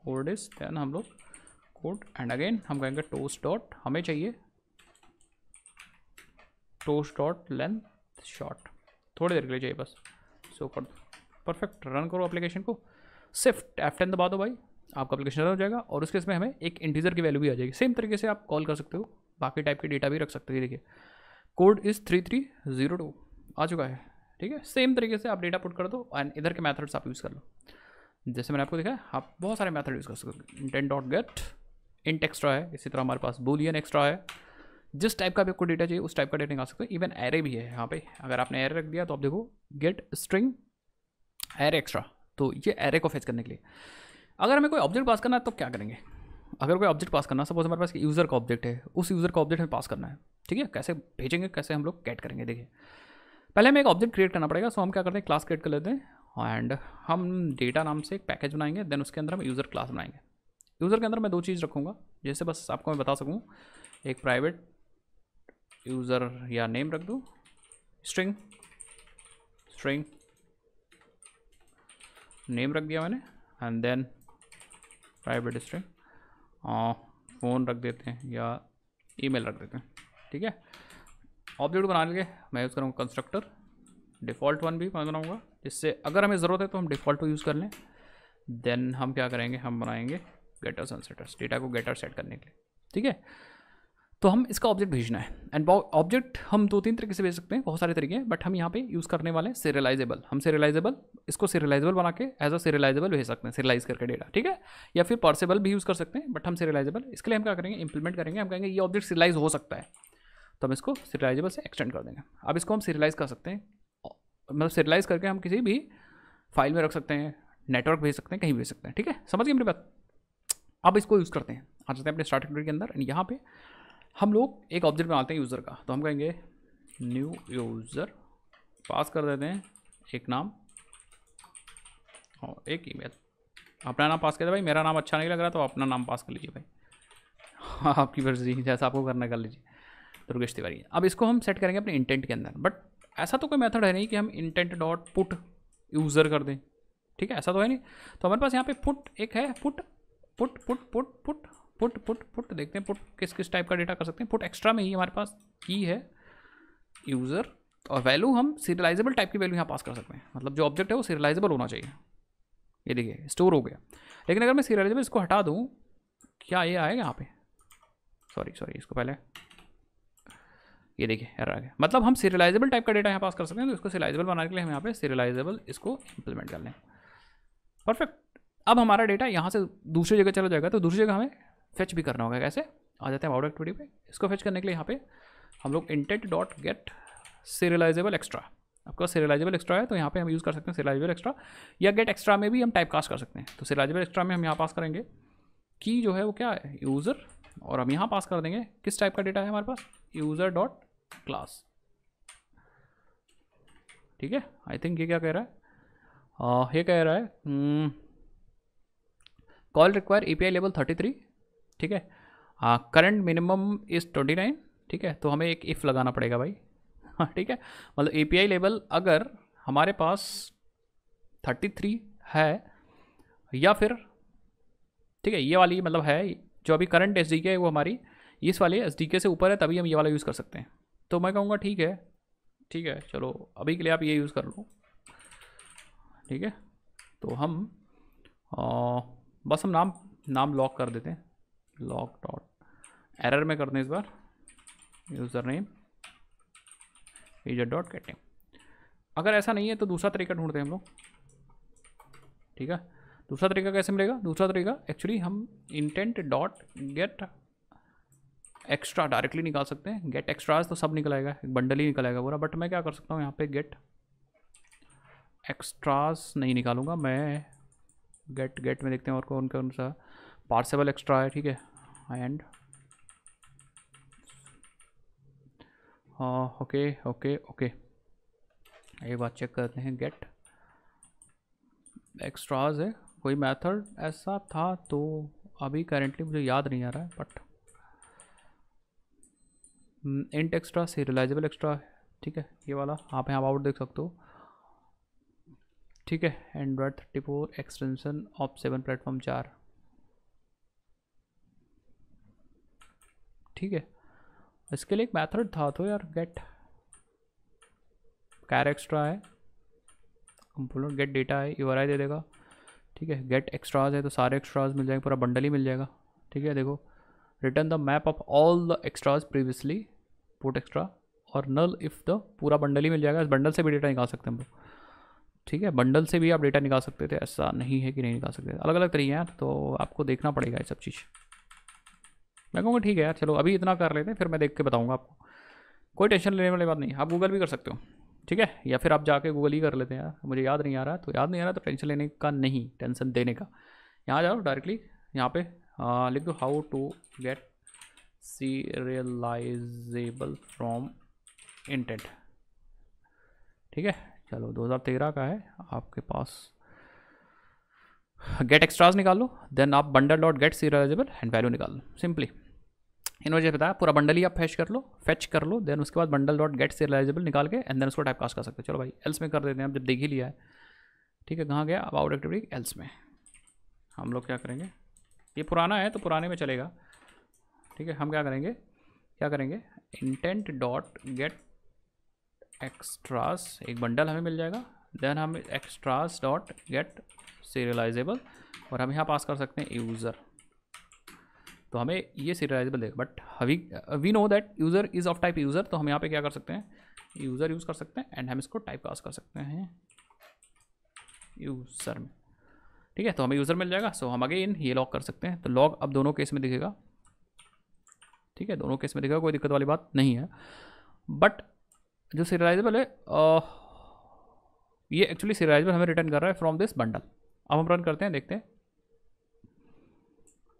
[SPEAKER 1] code is then हम लोग कोड एंड अगेन हम कहेंगे टोस्ट डॉट हमें चाहिए टोस्ट डॉट लेंथ शॉर्ट थोड़ी देर के लिए चाहिए बस सो कर परफेक्ट रन करो एप्लीकेशन को सिफ्ट एफ टेन दबा दो भाई आपका एप्लीकेशन रन हो जाएगा और उसके इसमें हमें एक इंटीजर की वैल्यू भी आ जाएगी सेम तरीके से आप कॉल कर सकते हो बाकी टाइप के डेटा भी रख सकते हैं देखिए code is three three zero two आ चुका है ठीक है सेम तरीके से आप डेटा पुट कर दो एंड इधर के मैथड्स आप यूज़ कर लो जैसे मैंने आपको देखा है आप बहुत सारे मैथड यूज़ कर सकते हो intent dot get int extra है इसी तरह हमारे पास बोलियन एक्स्ट्रा है जिस टाइप का भी आपको डेटा चाहिए उस टाइप का डेटा निकाल सकते हो इवन एरे भी है यहाँ पे अगर आपने एरे रख दिया तो आप देखो गेट स्ट्रिंग एरे एक्स्ट्रा तो ये एरे को फेच करने के लिए अगर हमें कोई ऑब्जेक्ट पास करना है तो क्या करेंगे अगर कोई ऑब्जेक्ट पास करना सपोज हमारे पास यूज़र का ऑब्जेक्ट है उस यूज़र का ऑब्जेक्ट हमें पास करना है ठीक है कैसे भेजेंगे कैसे हम लोग कैट करेंगे देखिए पहले हमें एक ऑब्जेक्ट क्रिएट करना पड़ेगा सो हम क्या करते हैं क्लास क्रिएट कर लेते हैं एंड हम डेटा नाम से एक पैकेज बनाएंगे देन उसके अंदर हम यूज़र क्लास बनाएंगे यूज़र के अंदर मैं दो चीज़ रखूँगा जैसे बस आपको मैं बता सकूँ एक प्राइवेट यूज़र या नेम रख दूँ स्ट्रिंग स्ट्रिंग नेम रख दिया मैंने and then private string phone हाँ, रख देते हैं या ईमेल रख देते हैं ठीक है ऑब्जेक्ट बना लेंगे मैं यूज़ करूँगा कंस्ट्रक्टर डिफ़ॉल्ट वन भी मैं बनाऊँगा जिससे अगर हमें ज़रूरत है तो हम डिफ़ॉल्ट यूज़ कर लें देन हम क्या करेंगे हम बनाएंगे गेटर सनसेटर्स डेटा को गेटर सेट करने के लिए ठीक है तो हम इसका ऑब्जेक्ट भेजना है एंड ऑब्जेक्ट हम दो तीन तरीके से भेज सकते हैं बहुत सारे तरीके हैं बट हम यहाँ पे यूज़ करने वाले हैं सीरियलाइजेबल हम सीरियलाइजेबल इसको सीरियलाइजेबल बना के एज अ सीरियलाइजेबल भेज सकते हैं सीरियलाइज करके डेटा ठीक है या फिर पॉसिबल भी यूज़ कर सकते हैं बट हम सीरियलाइजेबल इसके लिए हम क्या करेंगे इंप्लीमेंट करेंगे हम कहेंगे ये ऑब्जेक्ट सीरियलाइज हो सकता है तो हम इसको सीरियलाइजेबल से एक्सटेंड कर देंगे अब इसको हम सीरियलाइज कर सकते हैं मतलब सीरियलाइज करके हम किसी भी फाइल में रख सकते हैं नेटवर्क भेज सकते हैं कहीं भेज सकते हैं ठीक है समझ गए मेरी बात अब इसको यूज़ करते हैं आ जाते हैं अपने स्टार्टिंग के अंदर एंड यहाँ पे हम लोग एक ऑब्जेक्ट बनाते हैं यूज़र का तो हम कहेंगे न्यू यूज़र पास कर देते हैं एक नाम और एक ईमेल अपना नाम पास कर दे भाई मेरा नाम अच्छा नहीं लग रहा तो अपना नाम पास कर लीजिए भाई हाँ आपकी मर्जी जैसा आपको करना कर लीजिए दुर्गेश तिवारी अब इसको हम सेट करेंगे अपने इंटेंट के अंदर बट ऐसा तो कोई मेथड है नहीं कि हम इंटेंट डॉट पुट यूज़र कर दें ठीक है ऐसा तो है नहीं तो हमारे पास यहाँ पे पुट एक है put put put put put put put put देखते हैं पुट किस किस टाइप का डेटा कर सकते हैं पुट एक्स्ट्रा में ही हमारे पास की है यूज़र और वैल्यू हम सीरियलाइजेबल टाइप की वैल्यू यहाँ पास कर सकते हैं मतलब जो ऑब्जेक्ट है वो सीरियलाइजेबल होना चाहिए ये देखिए स्टोर हो गया लेकिन अगर मैं सीरियलाइजेबल इसको हटा दूँ क्या ये आएगा यहाँ पे सॉरी सॉरी इसको पहले ये देखिए एरर आ गया मतलब हम सीरियलाइजेबल टाइप का डेटा यहाँ पास कर सकते हैं तो इसको सीरियलाइजेबल बनाने के लिए हम यहाँ पे सीरियलाइजेबल इसको इम्प्लीमेंट कर लें परफेक्ट अब हमारा डेटा यहाँ से दूसरी जगह चला जाएगा तो दूसरी जगह हमें फेच भी करना होगा कैसे आ जाते हैं आउट एक्टिविटी पे इसको फेच करने के लिए यहाँ पे हम लोग intent dot get serializable extra आपका सीरियलाइजेबल एक्स्ट्रा है तो यहाँ पे हम यूज़ कर सकते हैं सीरियलाइजेबल एक्स्ट्रा या गेट एक्स्ट्रा में भी हम टाइप कास्ट कर सकते हैं तो सीरियलाइजेबल एक्स्ट्रा में हम यहाँ पास करेंगे की जो है वो क्या है यूज़र और हम यहाँ पास कर देंगे किस टाइप का डेटा है हमारे पास यूज़र डॉट क्लास ठीक है आई थिंक ये क्या कह रहा है आ, ये कह रहा है call require A P I level thirty three ठीक है current minimum is twenty nine ठीक है तो हमें एक इफ़ लगाना पड़ेगा भाई हाँ ठीक है मतलब ए पी लेवल अगर हमारे पास थर्टी थ्री है या फिर ठीक है ये वाली मतलब है जो अभी करंट एस डी के है वो हमारी इस वाले एस डी के से ऊपर है तभी हम ये वाला यूज़ कर सकते हैं तो मैं कहूँगा ठीक है ठीक है चलो अभी के लिए आप ये यूज़ कर लो ठीक है तो हम आ, बस हम नाम नाम लॉक कर देते हैं लॉक डॉट एरर में करते हैं इस बार यूज़र नेम यूजर डॉट कैटे अगर ऐसा नहीं है तो दूसरा तरीका ढूंढते हैं हम लोग ठीक है दूसरा तरीका कैसे मिलेगा दूसरा तरीका एक्चुअली हम intent dot get extra directly निकाल सकते हैं गेट एक्स्ट्राज तो सब निकल आएगा एक बंडल ही निकल आएगा पूरा बट मैं क्या कर सकता हूँ यहाँ पे गेट एक्स्ट्राज नहीं निकालूंगा मैं गेट गेट में देखते हैं और कौन कौन सा पार्सेबल एक्स्ट्रा है ठीक है एंड ओके ओके ओके ये बात चेक करते हैं गेट एक्स्ट्राज है कोई मेथड ऐसा था तो अभी करेंटली मुझे याद नहीं आ रहा है बट इंट एक्स्ट्रा से रिलाइजेबल एक्स्ट्रा ठीक है ये वाला आप यहाँ आउट देख सकते हो ठीक है Android thirty four extension of seven platform चार ठीक है इसके लिए एक मेथड था तो यार गेट कैर एक्स्ट्रा है कंपोनेंट गेट डेटा है यू दे देगा ठीक है गेट एक्स्ट्राज है तो सारे एक्स्ट्राज मिल जाएंगे पूरा बंडल ही मिल जाएगा ठीक है देखो return the map of all the extras previously put extra और नल इफ़ द पूरा बंडल ही मिल जाएगा इस बंडल से भी डेटा निकाल सकते हैं हम लोग ठीक है बंडल से भी आप डेटा निकाल सकते थे ऐसा नहीं है कि नहीं निकाल सकते अलग अलग तरीके हैं तो आपको देखना पड़ेगा ये सब चीज़ मैं कहूँगा ठीक है यार चलो अभी इतना कर लेते हैं फिर मैं देख के बताऊँगा आपको कोई टेंशन लेने वाली बात नहीं आप गूगल भी कर सकते हो ठीक है या फिर आप जाके गूगल ही कर लेते हैं यार मुझे याद नहीं आ रहा तो याद नहीं आ रहा तो टेंशन लेने का नहीं टेंशन देने का यहाँ जाओ डायरेक्टली यहाँ पे लिख दो how to get serializable from intent ठीक है चलो 2013 का है आपके पास गेट एक्स्ट्राज निकाल लो देन आप bundle dot get serializable and value निकाल लो सिंपली इन्होंने जैसे बताया पूरा बंडल ही आप फैच कर लो फैच कर लो देन उसके बाद बंडल डॉट गेट सीरियलाइजेबल निकाल के एंड देन उसको टाइप कास्ट कर सकते हो चलो भाई एल्स में कर देते हैं आप जब देख ही लिया है ठीक है कहाँ गया आउट एक्टिविटी एल्स में हम लोग क्या करेंगे ये पुराना है तो पुराने में चलेगा ठीक है हम क्या करेंगे क्या करेंगे इंटेंट डॉट गेट एक्स्ट्रास एक बंडल हमें मिल जाएगा देन हम एक्स्ट्रास डॉट गेट सीरियलाइजेबल और हम यहाँ पास कर सकते हैं यूज़र तो हमें ये सीरियलाइजेबल देगा but have we know that user is of type user तो हम यहाँ पे क्या कर सकते हैं यूज़र यूज़ कर सकते हैं एंड हम इसको टाइप कास्ट कर सकते हैं यूज़र में ठीक है तो हमें यूज़र मिल जाएगा सो हम आगे इन ये लॉक कर सकते हैं तो लॉग अब दोनों केस में दिखेगा ठीक है दोनों केस में दिखेगा कोई दिक्कत वाली बात नहीं है बट जो सीरियलाइजेबल है ये एक्चुअली सीरियलाइजेबल हमें रिटर्न कर रहा है फ्रॉम दिस बंडल अब हम रन करते हैं देखते हैं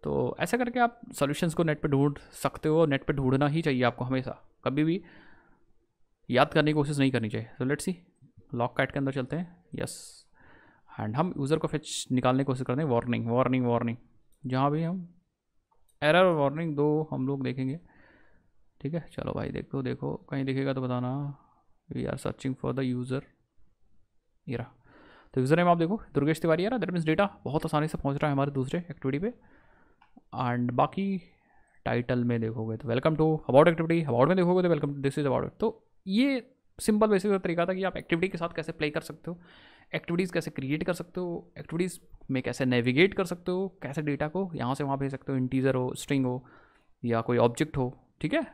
[SPEAKER 1] तो ऐसा करके आप सॉल्यूशंस को नेट पे ढूंढ सकते हो नेट पे ढूंढना ही चाहिए आपको हमेशा कभी भी याद करने की कोशिश नहीं करनी चाहिए तो लेट्स सी लॉक कैट के अंदर चलते हैं यस एंड हम यूज़र को फिच निकालने की कोशिश करते हैं वार्निंग वार्निंग वार्निंग जहाँ भी हम एरर और वार्निंग दो हम लोग देखेंगे ठीक है चलो भाई देखो देखो कहीं दिखेगा तो बताना we are searching for the user ये रहा तो यूज़र नेम आप देखो दुर्गेश तिवारी आ रहा दैट मीन्स डेटा बहुत आसानी से पहुंच रहा है हमारे दूसरे एक्टिविटी पे एंड बाकी टाइटल में देखोगे तो welcome to about activity about में देखोगे तो welcome to this is about तो ये सिंपल बेसिक तरीका था कि आप एक्टिविटी के साथ कैसे प्ले कर सकते हो एक्टिविटीज़ कैसे क्रिएट कर सकते हो एक्टिविटीज़ में कैसे नेविगेट कर सकते हो कैसे डेटा को यहाँ से वहाँ भेज सकते हो इंटीजर हो स्ट्रिंग हो या कोई ऑब्जेक्ट हो ठीक है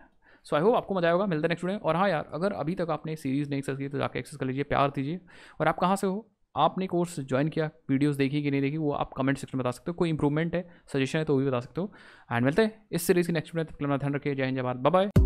[SPEAKER 1] सो आई होप आपको मजा आएगा मिलता नेक्स्ट वीडियो और हाँ यार अगर अभी तक आपने सीरीज़ नहीं एक्सेस की तो जाकर एक्सेस कर लीजिए प्यार दीजिए और आप कहाँ से हो आपने कोर्स ज्वाइन किया वीडियोस देखी कि नहीं देखी वो आप कमेंट सेक्शन में बता सकते हो कोई इंप्रूवमेंट है सजेशन है तो वो भी बता सकते हो एंड मिलते हैं इस सीरीज़ की नेक्स्ट में ध्यान रखिए जय हिंद जय भारत बाय